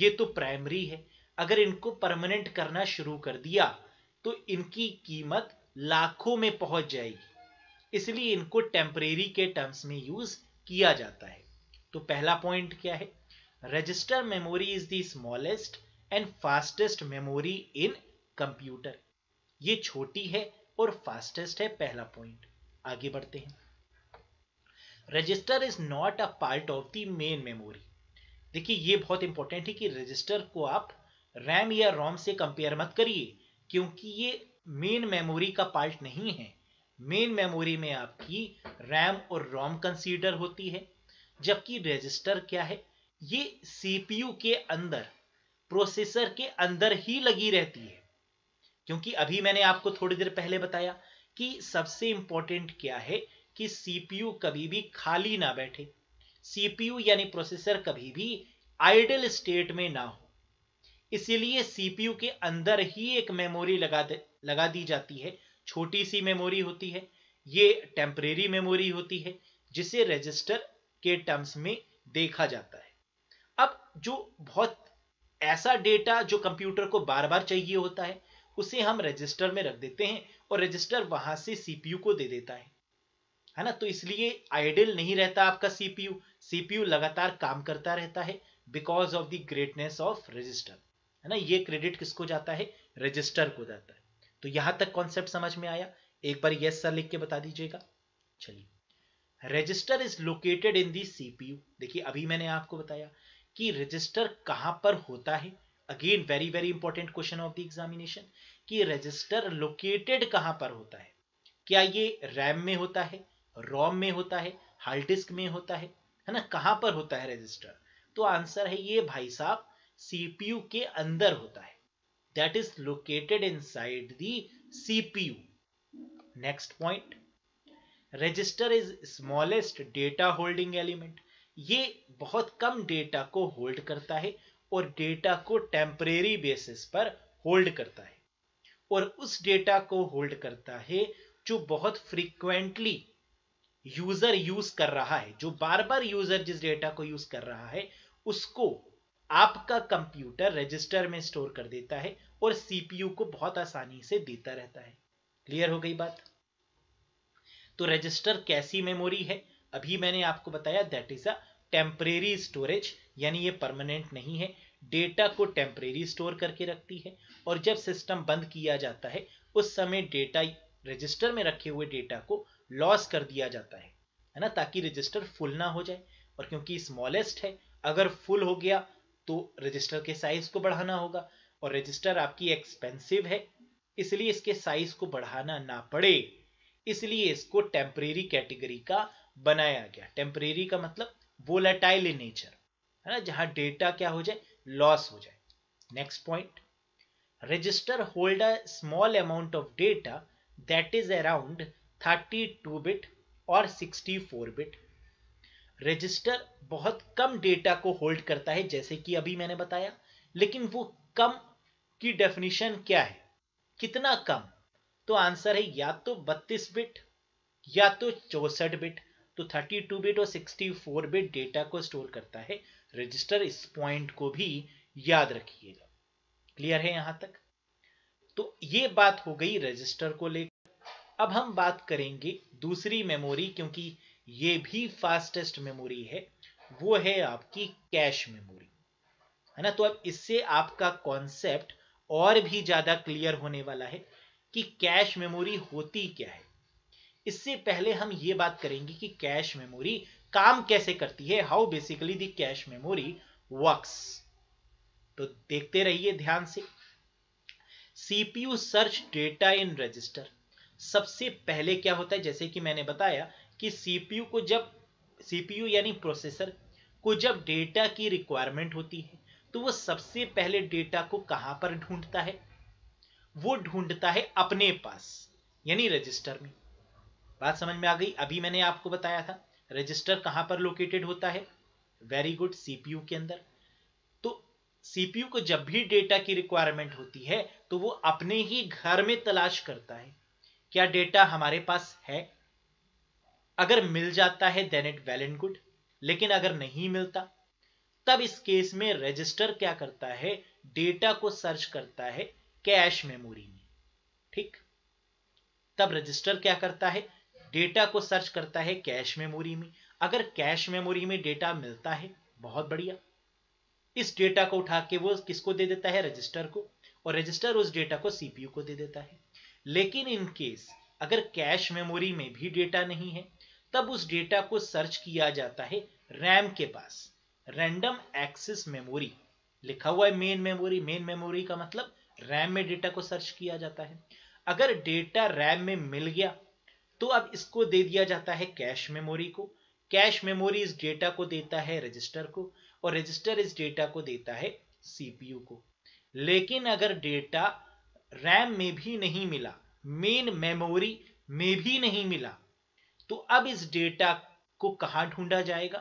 ये तो प्राइमरी है अगर इनको परमानेंट करना शुरू कर दिया तो इनकी कीमत लाखों में पहुंच जाएगी इसलिए इनको टेम्परेरी के टर्म्स में यूज किया जाता है तो पहला पॉइंट क्या है register memory is the smallest and fastest memory in computer ये छोटी है और फास्टेस्ट है पहला पॉइंट आगे बढ़ते हैं register is not a part of the main memory देखिए ये बहुत इंपॉर्टेंट है कि रजिस्टर को आप रैम या रोम से कंपेयर मत करिए क्योंकि ये मेन मेमोरी का पार्ट नहीं है मेन मेमोरी में आपकी रैम और रोम कंसीडर होती है जबकि रजिस्टर क्या है ये सीपीयू के अंदर प्रोसेसर के अंदर ही लगी रहती है क्योंकि अभी मैंने आपको थोड़ी देर पहले बताया कि सबसे इंपॉर्टेंट क्या है कि सीपीयू कभी भी खाली ना बैठे सीपीयू यानी प्रोसेसर कभी भी आइडल स्टेट में ना हो इसीलिए सीपीयू के अंदर ही एक मेमोरी लगा दे लगा दी जाती है छोटी सी मेमोरी होती है ये टेम्परेरी मेमोरी होती है जिसे रजिस्टर के टर्म्स में देखा जाता है अब जो बहुत ऐसा डेटा जो कंप्यूटर को बार बार चाहिए होता है उसे हम रजिस्टर में रख देते हैं और रजिस्टर वहां से सीपीयू को दे देता है है ना तो इसलिए आइडियल नहीं रहता आपका सीपीयू सीपीयू लगातार काम करता रहता है because of the greatness of register है ना ये क्रेडिट किसको जाता है रजिस्टर को जाता है तो यहां तक कॉन्सेप्ट समझ में आया एक बार यस सर लिख के बता दीजिएगा चलिए register is located in the CPU देखिए अभी मैंने आपको बताया कि रजिस्टर कहां पर होता है again very very important question of the examination कि रजिस्टर लोकेटेड कहां पर होता है क्या ये रैम में होता है रोम में होता है हार्ड डिस्क में होता है है ना कहां पर होता है रजिस्टर तो आंसर है ये भाई साहब सीपीयू के अंदर होता है that is located side the CPU next point register is smallest data holding element ये बहुत कम डेटा को होल्ड करता है और डेटा को टेम्परेरी बेसिस पर होल्ड करता है और उस डेटा को होल्ड करता है जो बहुत फ्रीक्वेंटली यूजर यूज कर रहा है जो बार बार यूजर जिस डेटा को यूज कर रहा है उसको आपका कंप्यूटर रजिस्टर में स्टोर कर देता है और सीपीयू को बहुत आसानी से देता रहता है क्लियर हो गई बात तो रजिस्टर कैसी मेमोरी है अभी मैंने आपको बताया that is a temporary storage यानी ये परमानेंट नहीं है डेटा को टेम्परेरी स्टोर करके रखती है और जब सिस्टम बंद किया जाता है उस समय डेटा रजिस्टर में रखे हुए डेटा को लॉस कर दिया जाता है है ना ताकि रजिस्टर फुल ना हो जाए और क्योंकि स्मॉलेस्ट है अगर फुल हो गया तो रजिस्टर के साइज को बढ़ाना होगा और रजिस्टर आपकी एक्सपेंसिव है इसलिए इसके साइज को बढ़ाना ना पड़े इसलिए इसको टेम्परेरी कैटेगरी का बनाया गया टेम्परेरी का मतलब वोलेटाइल इन नेचर है ना जहां डेटा क्या हो जाए लॉस हो जाए next point register hold a small amount of data that is around 32 bit और 64 बिट रजिस्टर बहुत कम डेटा को होल्ड करता है जैसे कि अभी मैंने बताया लेकिन वो कम की डेफिनेशन क्या है कितना कम तो आंसर है या तो 32 बिट या तो चौसठ बिट तो 32 बिट और 64 बिट डेटा को स्टोर करता है रजिस्टर इस पॉइंट को भी याद रखिएगा क्लियर है यहां तक तो ये बात हो गई रजिस्टर को लेकर अब हम बात करेंगे दूसरी मेमोरी क्योंकि ये भी फास्टेस्ट मेमोरी है वो है आपकी कैश मेमोरी है ना तो अब इससे आपका कॉन्सेप्ट और भी ज्यादा क्लियर होने वाला है कि कैश मेमोरी होती क्या है इससे पहले हम ये बात करेंगे कि कैश मेमोरी काम कैसे करती है how basically the cache memory works तो देखते रहिए ध्यान से CPU search data in register सबसे पहले क्या होता है जैसे कि मैंने बताया कि सीपीयू को जब सीपीयू यानी प्रोसेसर को जब डेटा की रिक्वायरमेंट होती है तो वो सबसे पहले डेटा को कहां पर ढूंढता है वो ढूंढता है अपने पास यानी रजिस्टर में बात समझ में आ गई अभी मैंने आपको बताया था रजिस्टर कहां पर लोकेटेड होता है वेरी गुड सीपीयू के अंदर तो सीपीयू को जब भी डेटा की रिक्वायरमेंट होती है तो वो अपने ही घर में तलाश करता है क्या डेटा हमारे पास है अगर मिल जाता है then it well and good लेकिन अगर नहीं मिलता तब इस केस में रजिस्टर क्या करता है डेटा को सर्च करता है कैश मेमोरी में ठीक तब रजिस्टर क्या करता है डेटा को सर्च करता है कैश मेमोरी में अगर कैश मेमोरी में डेटा मिलता है बहुत बढ़िया इस डेटा को उठा के वो किसको दे देता है रजिस्टर को और रजिस्टर उस डेटा को सीपीयू को दे देता है लेकिन इन केस अगर कैश मेमोरी में भी डेटा नहीं है तब उस डेटा को सर्च किया जाता है रैम के पास रैंडम एक्सेस मेमोरी लिखा हुआ है मेन मेमोरी मेन मेमोरी का मतलब रैम में डेटा को सर्च किया जाता है अगर डेटा रैम में मिल गया तो अब इसको दे दिया जाता है कैश मेमोरी को कैश मेमोरी इस डेटा को देता है रजिस्टर को और रजिस्टर इस डेटा को देता है सीपीयू को लेकिन अगर डेटा रैम में भी नहीं मिला मेन मेमोरी में भी नहीं मिला तो अब इस डेटा को कहा ढूंढा जाएगा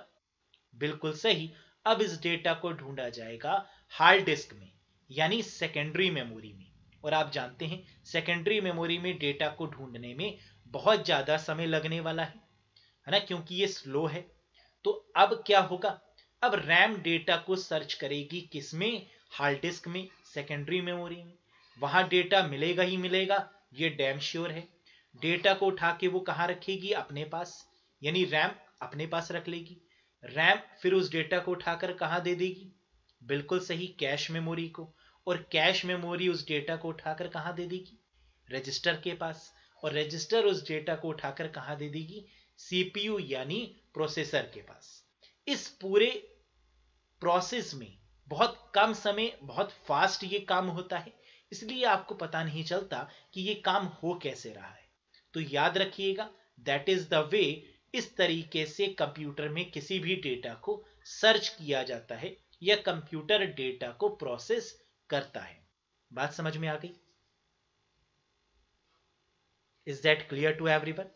बिल्कुल सही अब इस डेटा को ढूंढा जाएगा हार्ड डिस्क में यानी सेकेंडरी मेमोरी में और आप जानते हैं सेकेंडरी मेमोरी में डेटा को ढूंढने में बहुत ज़्यादा समय लगने वाला है है ना क्योंकि ये स्लो है तो अब क्या होगा अब रैम डेटा को सर्च करेगी किसमें हार्ड डिस्क में सेकेंडरी मेमोरी में वहां डेटा मिलेगा ही मिलेगा ये डैम श्योर है डेटा को उठा के वो कहाँ रखेगी अपने पास यानी रैम अपने पास रख लेगी रैम फिर उस डेटा को उठाकर कहाँ दे देगी बिल्कुल सही कैश मेमोरी को और कैश मेमोरी उस डेटा को उठाकर कहाँ दे देगी रजिस्टर के पास और रजिस्टर उस डेटा को उठाकर कहाँ दे देगी सीपीयू यानी प्रोसेसर के पास इस पूरे प्रोसेस में बहुत कम समय बहुत फास्ट ये काम होता है इसलिए आपको पता नहीं चलता कि ये काम हो कैसे रहा है तो याद रखिएगा दैट इज द वे इस तरीके से कंप्यूटर में किसी भी डेटा को सर्च किया जाता है या कंप्यूटर डेटा को प्रोसेस करता है बात समझ में आ गई is that clear to one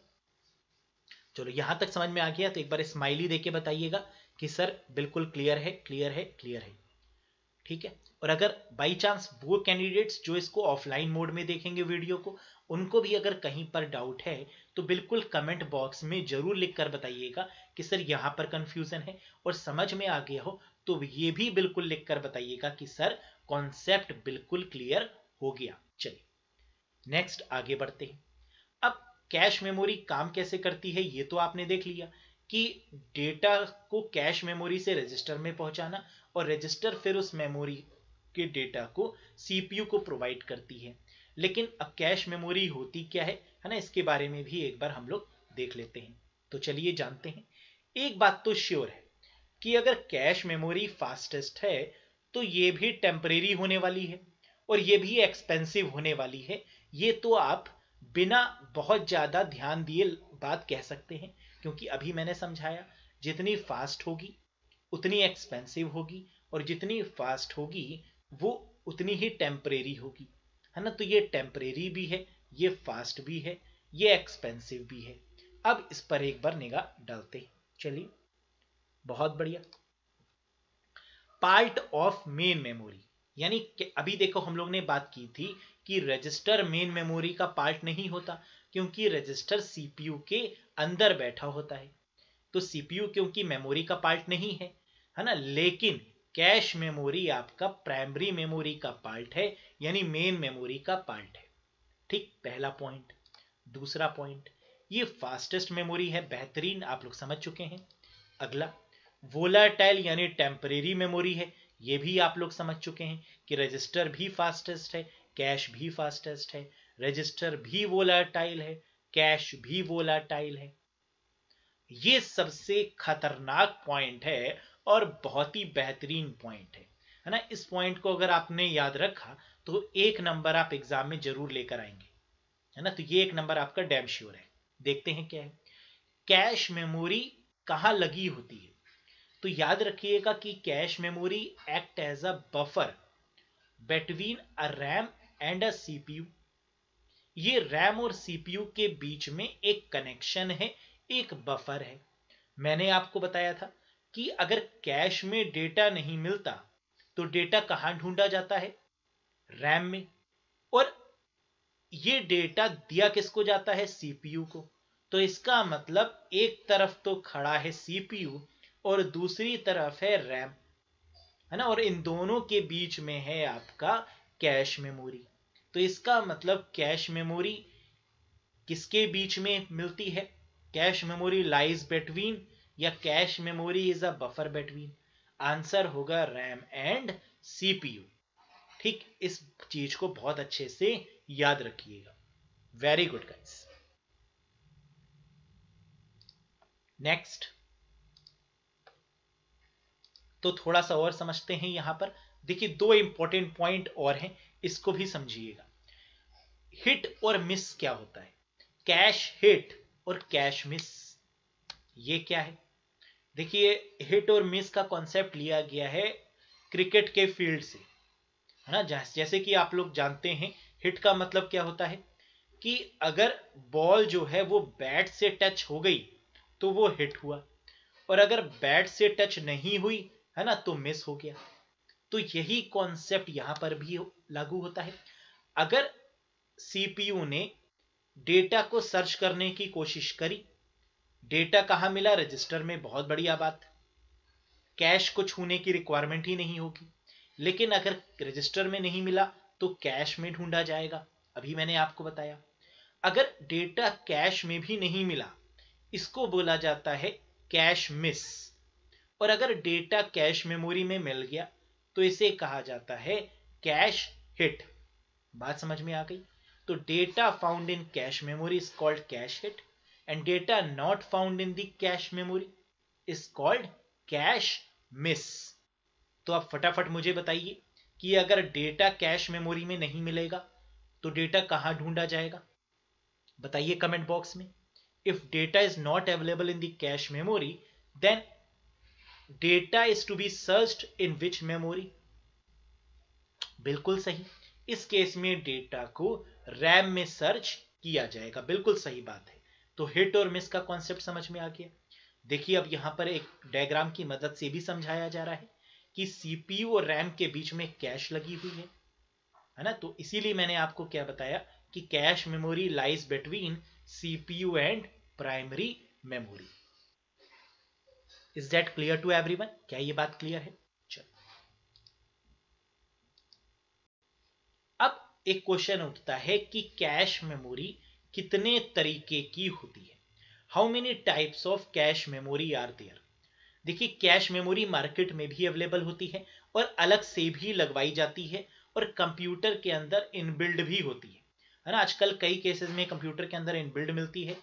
चलो यहां तक समझ में आ गया तो एक बार स्माइली देके बताइएगा कि सर बिल्कुल क्लियर है क्लियर है क्लियर है ठीक है और अगर बाई चांस वो कैंडिडेट्स जो इसको ऑफलाइन मोड में देखेंगे वीडियो को उनको भी अगर कहीं पर डाउट है तो बिल्कुल कमेंट बॉक्स में ज़रूर लिख कर बताइएगा कि सर यहाँ पर कंफ्यूजन है और समझ में आ गया हो तो ये भी बिल्कुल लिख कर बताइएगा कि सर कॉन्सेप्ट बिल्कुल क्लियर हो गया चलिए नेक्स्ट आगे बढ़ते हैं अब कैश मेमोरी काम कैसे करती है ये तो आपने देख लिया कि डेटा को कैश मेमोरी से रजिस्टर में पहुंचाना और रजिस्टर फिर उस मेमोरी के डेटा को सीपीयू को प्रोवाइड करती है लेकिन अब कैश मेमोरी होती क्या है है ना इसके बारे में भी एक बार हम लोग देख लेते हैं तो चलिए जानते हैं एक बात तो श्योर है कि अगर कैश मेमोरी फास्टेस्ट है तो ये भी टेम्परेरी होने वाली है और ये भी एक्सपेंसिव होने वाली है ये तो आप बिना बहुत ज़्यादा ध्यान दिए बात कह सकते हैं क्योंकि अभी मैंने समझाया जितनी फास्ट होगी उतनी एक्सपेंसिव होगी और जितनी फास्ट होगी वो उतनी ही टेम्परेरी होगी है ना तो ये टेम्परेरी भी है ये फास्ट भी है ये एक्सपेंसिव भी है अब इस पर एक बार निगाह डालते चलिए बहुत बढ़िया पार्ट ऑफ मेन मेमोरी यानी अभी देखो हम लोग ने बात की थी कि रजिस्टर मेन मेमोरी का पार्ट नहीं होता क्योंकि रजिस्टर सीपीयू के अंदर बैठा होता है तो सीपीयू क्योंकि मेमोरी का पार्ट नहीं है है ना लेकिन कैश मेमोरी आपका प्राइमरी मेमोरी का पार्ट है यानी मेन मेमोरी का पार्ट है ठीक पहला पॉइंट दूसरा पॉइंट ये फास्टेस्ट मेमोरी है बेहतरीन आप लोग समझ चुके हैं अगला वोलाटाइल यानी टेम्परेरी मेमोरी है ये भी आप लोग समझ चुके हैं कि रजिस्टर भी फास्टेस्ट है कैश भी फास्टेस्ट है रजिस्टर भी वोलाटाइल है कैश भी वोलाटाइल है ये सबसे खतरनाक पॉइंट है और बहुत ही बेहतरीन पॉइंट है है ना इस पॉइंट को अगर आपने याद रखा तो एक नंबर आप एग्जाम में जरूर लेकर आएंगे है ना तो ये एक नंबर आपका डैम श्योर है देखते हैं क्या है कैश मेमोरी कहा लगी होती है तो याद रखिएगा कि cache memory act as a buffer between a RAM and a CPU ये रैम और सीपीयू के बीच में एक कनेक्शन है एक बफर है मैंने आपको बताया था कि अगर कैश में डेटा नहीं मिलता तो डेटा कहां ढूंढा जाता है रैम में और ये डेटा दिया किसको जाता है सीपीयू को तो इसका मतलब एक तरफ तो खड़ा है सीपीयू और दूसरी तरफ है रैम है ना और इन दोनों के बीच में है आपका कैश मेमोरी तो इसका मतलब कैश मेमोरी किसके बीच में मिलती है कैश मेमोरी लाइज बिटवीन या cache memory is a buffer between answer होगा रैम एंड सीपीयू ठीक इस चीज को बहुत अच्छे से याद रखिएगा वेरी गुड गाइस नेक्स्ट तो थोड़ा सा और समझते हैं यहां पर देखिए दो इंपॉर्टेंट पॉइंट और हैं इसको भी समझिएगा हिट और मिस क्या होता है कैश हिट और कैश मिस ये क्या है देखिए हिट और मिस का कॉन्सेप्ट लिया गया है क्रिकेट के फील्ड से है ना जैसे कि आप लोग जानते हैं हिट का मतलब क्या होता है कि अगर बॉल जो है वो बैट से टच हो गई तो वो हिट हुआ और अगर बैट से टच नहीं हुई है ना तो मिस हो गया तो यही कॉन्सेप्ट यहां पर भी लागू होता है अगर सीपीयू ने डेटा को सर्च करने की कोशिश करी डेटा कहां मिला रजिस्टर में बहुत बढ़िया बात कैश को छूने की रिक्वायरमेंट ही नहीं होगी लेकिन अगर रजिस्टर में नहीं मिला तो कैश में ढूंढा जाएगा अभी मैंने आपको बताया अगर डेटा कैश में भी नहीं मिला इसको बोला जाता है कैश मिस और अगर डेटा कैश मेमोरी में मिल गया तो इसे कहा जाता है कैश हिट बात समझ में आ गई तो data found in cache memory is called cache hit and data not found in the cache memory is called cache miss तो आप फटाफट मुझे बताइए कि अगर डेटा कैश मेमोरी में नहीं मिलेगा तो डेटा कहाँ ढूंढा जाएगा बताइए कमेंट बॉक्स में if data is not available in the cache memory then data is to be searched in which memory बिल्कुल सही इस केस में डेटा को रैम में सर्च किया जाएगा बिल्कुल सही बात है तो हिट और मिस का कॉन्सेप्ट समझ में आ गया देखिए अब यहां पर एक डायग्राम की मदद से भी समझाया जा रहा है कि सीपीयू और रैम के बीच में कैश लगी हुई है है ना तो इसीलिए मैंने आपको क्या बताया कि cache memory lies between CPU and primary memory is that clear to everyone क्या ये बात क्लियर है चलो अब एक क्वेश्चन उठता है कि कैश मेमोरी कितने तरीके की होती है how many types of cache memory are there देखिए कैश मेमोरी मार्केट में भी अवेलेबल होती है और अलग से भी लगवाई जाती है और कंप्यूटर के अंदर इनबिल्ड भी होती है है ना आजकल कई केसेस में कंप्यूटर के अंदर इनबिल्ड मिलती है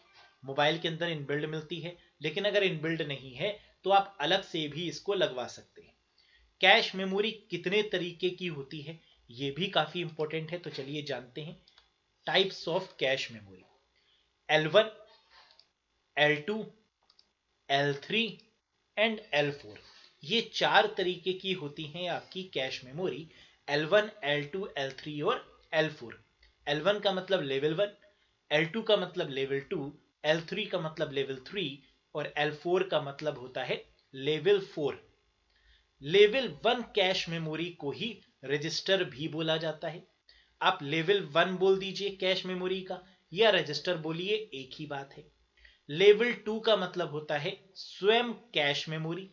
मोबाइल के अंदर इनबिल्ड मिलती है लेकिन अगर इनबिल्ड नहीं है तो आप अलग से भी इसको लगवा सकते हैं कैश मेमोरी कितने तरीके की होती है ये भी काफ़ी इंपॉर्टेंट है तो चलिए जानते हैं types of cache memory L L one two L three and L4 ये चार तरीके की होती हैं आपकी cache memory L1, L2, L3 और L4 L1 का मतलब लेवल 1 L2 का मतलब लेवल 2 L3 का मतलब लेवल 3 और L4 का मतलब होता है लेवल 4 लेवल 1 कैश मेमोरी को ही रजिस्टर भी बोला जाता है आप लेवल 1 बोल दीजिए कैश मेमोरी का या रजिस्टर बोलिए एक ही बात है लेवल टू का मतलब होता है स्वयं कैश मेमोरी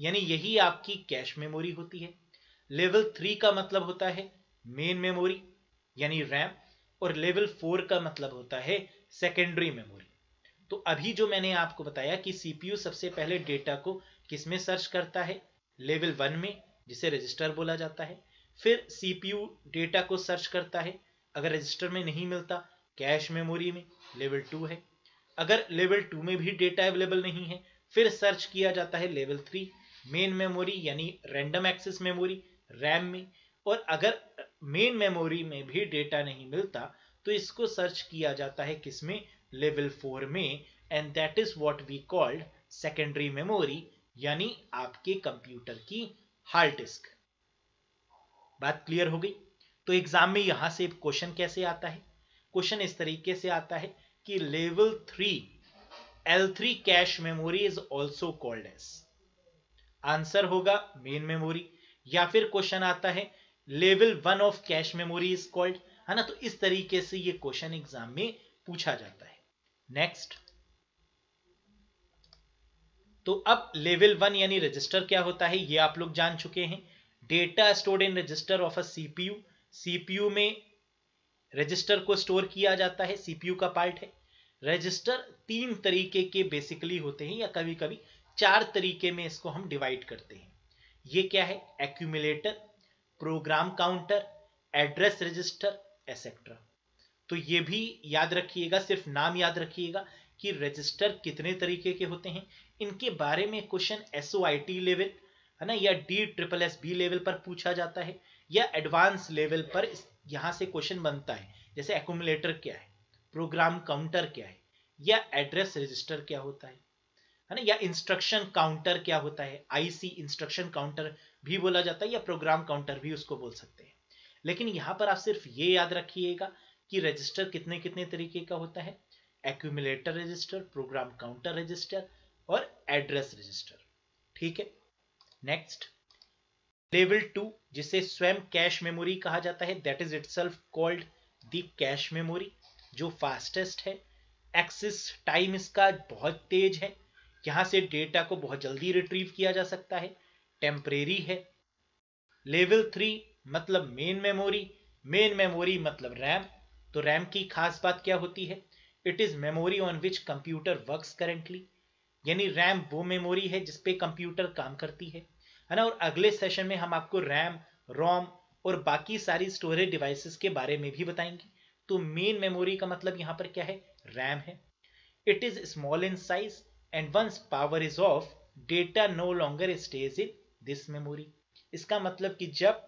यानी यही आपकी कैश मेमोरी होती है लेवल थ्री का मतलब होता है मेन मेमोरी यानी रैम और लेवल फोर का मतलब होता है सेकेंडरी मेमोरी तो अभी जो मैंने आपको बताया कि सीपीयू सबसे पहले डेटा को किसमें सर्च करता है लेवल वन में जिसे रजिस्टर बोला जाता है फिर सीपीयू डेटा को सर्च करता है अगर रजिस्टर में नहीं मिलता कैश मेमोरी में लेवल टू है अगर लेवल टू में भी डेटा अवेलेबल नहीं है फिर सर्च किया जाता है लेवल थ्री मेन मेमोरी यानी रैंडम एक्सेस मेमोरी रैम में और अगर मेन मेमोरी में भी डेटा नहीं मिलता तो इसको सर्च किया जाता है किसमें लेवल फोर में and that is what we called secondary memory यानी आपके कंप्यूटर की हार्ड डिस्क बात क्लियर हो गई तो एग्जाम में यहां से क्वेश्चन कैसे आता है क्वेश्चन इस तरीके से आता है कि level three L three cache memory is also called as answer होगा मेन मेमोरी या फिर क्वेश्चन आता है level one of cache memory is called है ना तो इस तरीके से ये क्वेश्चन एग्जाम में पूछा जाता है नेक्स्ट तो अब लेवल वन यानी रजिस्टर क्या होता है ये आप लोग जान चुके हैं data stored in register of a CPU CPU में रजिस्टर को स्टोर किया जाता है सीपीयू का पार्ट है रजिस्टर तीन तरीके के बेसिकली होते हैं या कभी कभी चार तरीके में इसको हम डिवाइड करते हैं ये क्या है accumulator program counter address register etcetera तो ये भी याद रखिएगा सिर्फ नाम याद रखिएगा कि रजिस्टर कितने तरीके के होते हैं इनके बारे में क्वेश्चन एस लेवल है ना या D triple S B level पर पूछा जाता है या एडवांस लेवल पर यहाँ से क्वेश्चन बनता है जैसे एक्यूमिलेटर क्या है प्रोग्राम काउंटर क्या है या एड्रेस रजिस्टर क्या होता है है ना या इंस्ट्रक्शन काउंटर क्या होता है आईसी इंस्ट्रक्शन काउंटर भी बोला जाता है या प्रोग्राम काउंटर भी उसको बोल सकते हैं लेकिन यहाँ पर आप सिर्फ ये याद रखिएगा कि रजिस्टर कितने कितने तरीके का होता है accumulator register program counter register और एड्रेस रजिस्टर ठीक है नेक्स्ट लेवल टू जिसे स्वयं कैश मेमोरी कहा जाता है that is it called the cache memory जो फास्टेस्ट है एक्सिस टाइम इसका बहुत तेज है यहां से डेटा को बहुत जल्दी रिट्रीव किया जा सकता है टेम्परेरी है लेवल थ्री मतलब मेन मेमोरी मेन मेमोरी मतलब रैम तो रैम की खास बात क्या होती है it is memory on which computer work currently यानी रैम वो मेमोरी है जिसपे कंप्यूटर काम करती है है ना और अगले सेशन में हम आपको रैम रोम और बाकी सारी स्टोरेज डिवाइसेस के बारे में भी बताएंगे तो मेन मेमोरी का मतलब यहां पर क्या है रैम है it is small in size and once power is off data no longer stays in this memory इसका मतलब कि जब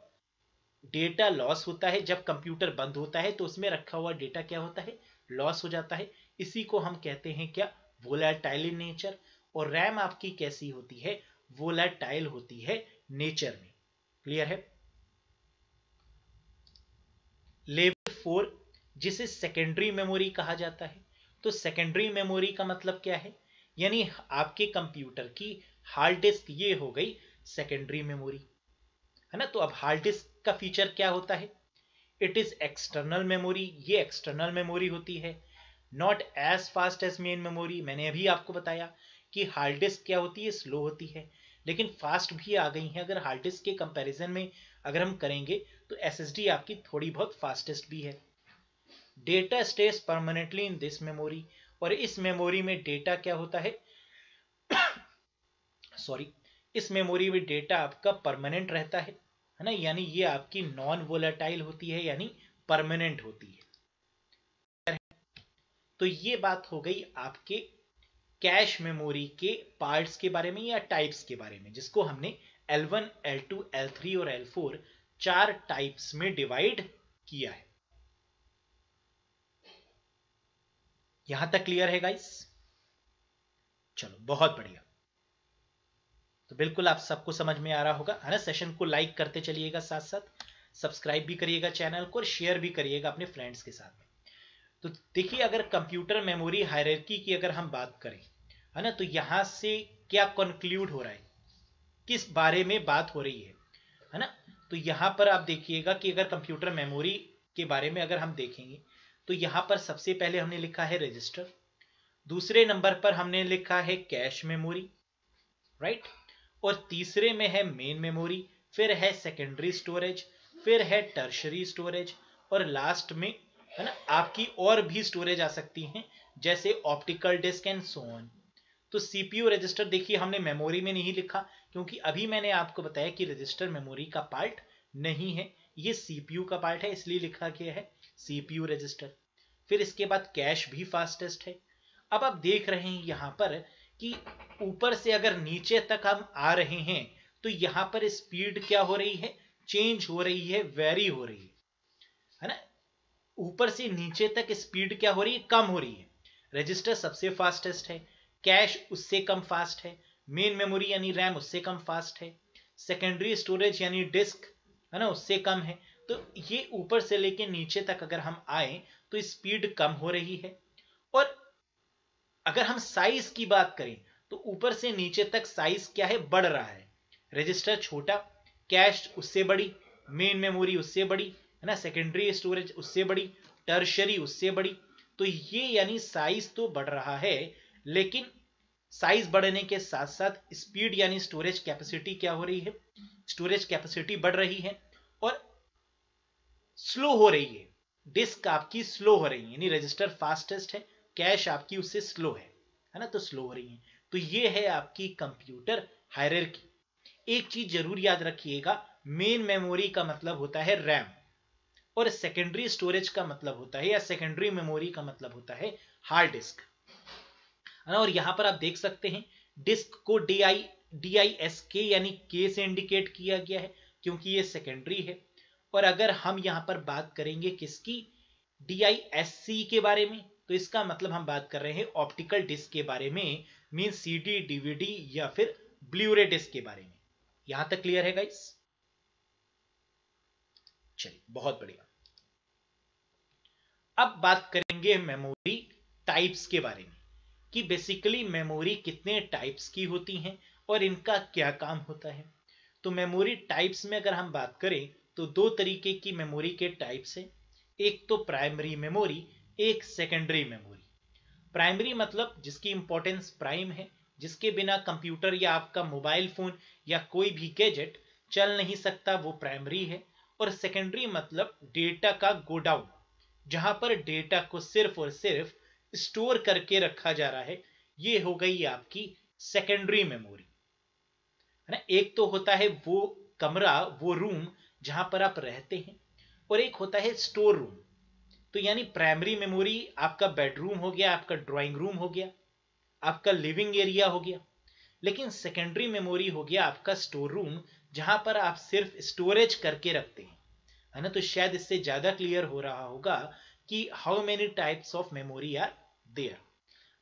डेटा लॉस होता है जब कंप्यूटर बंद होता है तो उसमें रखा हुआ डेटा क्या होता है लॉस हो जाता है इसी को हम कहते हैं क्या वोलाटाइल इन नेचर और रैम आपकी कैसी होती है वोलाटाइल होती है नेचर में क्लियर है लेवल फोर जिसे सेकेंडरी मेमोरी कहा जाता है तो सेकेंडरी मेमोरी का मतलब क्या है यानी आपके कंप्यूटर की हार्ड डिस्क ये हो गई सेकेंडरी मेमोरी है ना तो अब हार्ड डिस्क का फीचर क्या होता है इट इज एक्सटर्नल मेमोरी ये एक्सटर्नल मेमोरी होती है not as fast as main memory मैंने अभी आपको बताया कि हार्ड डिस्क क्या होती है स्लो होती है लेकिन फास्ट भी आ गई है अगर हार्ड डिस्क के कंपैरिजन में अगर हम करेंगे तो एसएसडी आपकी थोड़ी बहुत फास्टेस्ट भी है data stays permanently in this memory और इस मेमोरी में डेटा क्या होता है सॉरी *coughs* इस मेमोरी में डेटा आपका परमानेंट रहता है है ना यानी ये आपकी नॉन वोलाटाइल होती है यानी परमानेंट होती है तो ये बात हो गई आपके कैश मेमोरी के पार्ट्स के बारे में या टाइप्स के बारे में जिसको हमने L1, L2, L3 और L4 चार टाइप्स में डिवाइड किया है यहां तक क्लियर है गाइस चलो बहुत बढ़िया तो बिल्कुल आप सबको समझ में आ रहा होगा है ना सेशन को लाइक करते चलिएगा साथ साथ सब्सक्राइब भी करिएगा चैनल को और शेयर भी करिएगा अपने फ्रेंड्स के साथ में तो देखिए अगर कंप्यूटर मेमोरी हायरकी की अगर हम बात करें है ना तो यहां से क्या कंक्लूड हो रहा है किस बारे में बात हो रही है है ना तो यहां पर आप देखिएगा कि अगर कंप्यूटर मेमोरी के बारे में अगर हम देखेंगे तो यहां पर सबसे पहले हमने लिखा है रजिस्टर दूसरे नंबर पर हमने लिखा है कैश मेमोरी राइट और तीसरे में है मेन मेमोरी फिर है सेकेंडरी स्टोरेज फिर है टर्शरी स्टोरेज और लास्ट में है ना आपकी और भी स्टोरेज आ सकती हैं जैसे ऑप्टिकल डिस्क एंड सोन तो सीपीयू रजिस्टर देखिए हमने मेमोरी में नहीं लिखा क्योंकि अभी मैंने आपको बताया कि रजिस्टर मेमोरी का पार्ट नहीं है ये सीपीयू का पार्ट है इसलिए लिखा गया है सीपीयू रजिस्टर फिर इसके बाद कैश भी फास्टेस्ट है अब आप देख रहे हैं यहां पर कि ऊपर से अगर नीचे तक हम आ रहे हैं तो यहाँ पर स्पीड क्या हो रही है चेंज हो रही है वेरी हो रही है है ना ऊपर से नीचे तक स्पीड क्या हो रही है कम हो रही है रजिस्टर सबसे फास्टेस्ट है कैश उससे कम फास्ट है मेन मेमोरी यानी रैम उससे कम फास्ट है सेकेंडरी स्टोरेज यानी डिस्क है ना उससे कम है तो ये ऊपर से लेके नीचे तक अगर हम आए तो स्पीड कम हो रही है और अगर हम साइज की बात करें तो ऊपर से नीचे तक साइज क्या है बढ़ रहा है रजिस्टर छोटा कैश उससे बड़ी मेन मेमोरी उससे बड़ी है ना सेकेंडरी स्टोरेज उससे बड़ी टर्शरी उससे बड़ी तो ये यानी साइज तो बढ़ रहा है लेकिन साइज बढ़ने के साथ साथ स्पीड यानी स्टोरेज कैपेसिटी क्या हो रही है स्टोरेज कैपेसिटी बढ़ रही है और स्लो हो रही है डिस्क आपकी स्लो हो रही है यानी रजिस्टर फास्टेस्ट है कैश आपकी उससे स्लो है है ना तो स्लो हो रही है तो ये है आपकी कंप्यूटर हायर एक चीज जरूर याद रखिएगा मेन मेमोरी का मतलब होता है रैम और सेकेंडरी स्टोरेज का मतलब होता है या सेकेंडरी मेमोरी का मतलब होता है हार्ड डिस्क है ना और यहां पर आप देख सकते हैं डिस्क को D I D I S K यानी के से इंडिकेट किया गया है क्योंकि ये सेकेंडरी है और अगर हम यहां पर बात करेंगे किसकी डी के बारे में तो इसका मतलब हम बात कर रहे हैं ऑप्टिकल डिस्क के बारे में मीन डी डीवीडी या फिर ब्लूरे डिस्क के बारे में यहां तक क्लियर है गाइस चलिए बहुत बढ़िया अब बात करेंगे मेमोरी टाइप्स के बारे में कि बेसिकली मेमोरी कितने टाइप्स की होती हैं और इनका क्या काम होता है तो मेमोरी टाइप्स में अगर हम बात करें तो दो तरीके की मेमोरी के टाइप्स हैं एक तो प्राइमरी मेमोरी एक सेकेंडरी मेमोरी प्राइमरी मतलब जिसकी इंपॉर्टेंस प्राइम है जिसके बिना कंप्यूटर या आपका मोबाइल फोन या कोई भी गैजेट चल नहीं सकता वो प्राइमरी है और सेकेंडरी मतलब डेटा का गोडाउन जहां पर डेटा को सिर्फ और सिर्फ स्टोर करके रखा जा रहा है ये हो गई आपकी सेकेंडरी मेमोरी है ना एक तो होता है वो कमरा वो रूम जहां पर आप रहते हैं और एक होता है स्टोर रूम तो यानी प्राइमरी मेमोरी आपका बेडरूम हो गया आपका ड्राइंग रूम हो गया आपका लिविंग एरिया हो गया लेकिन सेकेंडरी मेमोरी हो गया आपका स्टोर रूम जहां पर आप सिर्फ स्टोरेज करके रखते हैं है ना तो शायद इससे ज्यादा क्लियर हो रहा होगा कि how many types of memory are there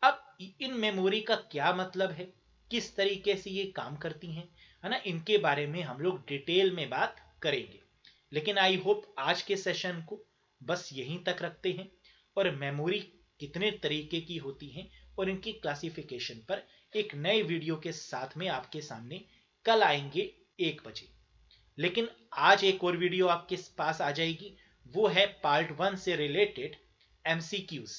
अब इन मेमोरी का क्या मतलब है किस तरीके से ये काम करती हैं है ना इनके बारे में हम लोग डिटेल में बात करेंगे लेकिन आई होप आज के सेशन को बस यहीं तक रखते हैं और मेमोरी कितने तरीके की होती हैं और इनकी क्लासिफिकेशन पर एक नए वीडियो के साथ में आपके सामने कल आएंगे एक बजे लेकिन आज एक और वीडियो आपके पास आ जाएगी वो है पार्ट वन से related MCQs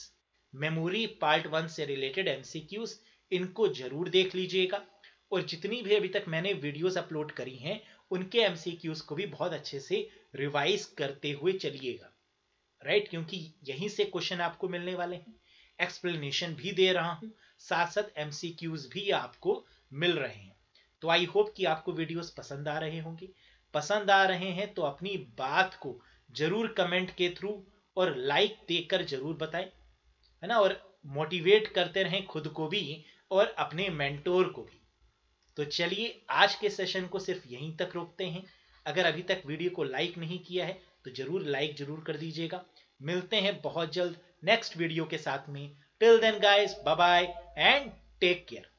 memory part one से रिलेटेड एमसीक्यूज इनको जरूर देख लीजिएगा और जितनी भी अभी तक मैंने वीडियोस अपलोड करी हैं उनके एमसीक्यूज को भी बहुत अच्छे से रिवाइज करते हुए चलिएगा राइट right? क्योंकि यहीं से क्वेश्चन आपको मिलने वाले हैं एक्सप्लेनेशन भी दे रहा हूं साथ साथ एमसीक्यूज भी आपको मिल रहे हैं तो आई होप कि आपको वीडियोस पसंद आ रहे होंगे पसंद आ रहे हैं तो अपनी बात को जरूर कमेंट के थ्रू और लाइक देकर जरूर बताएं है ना और मोटिवेट करते रहें खुद को भी और अपने मेंटोर को भी तो चलिए आज के सेशन को सिर्फ यहीं तक रोकते हैं अगर अभी तक वीडियो को लाइक नहीं किया है तो जरूर लाइक जरूर कर दीजिएगा मिलते हैं बहुत जल्द नेक्स्ट वीडियो के साथ में till then guys bye bye and take care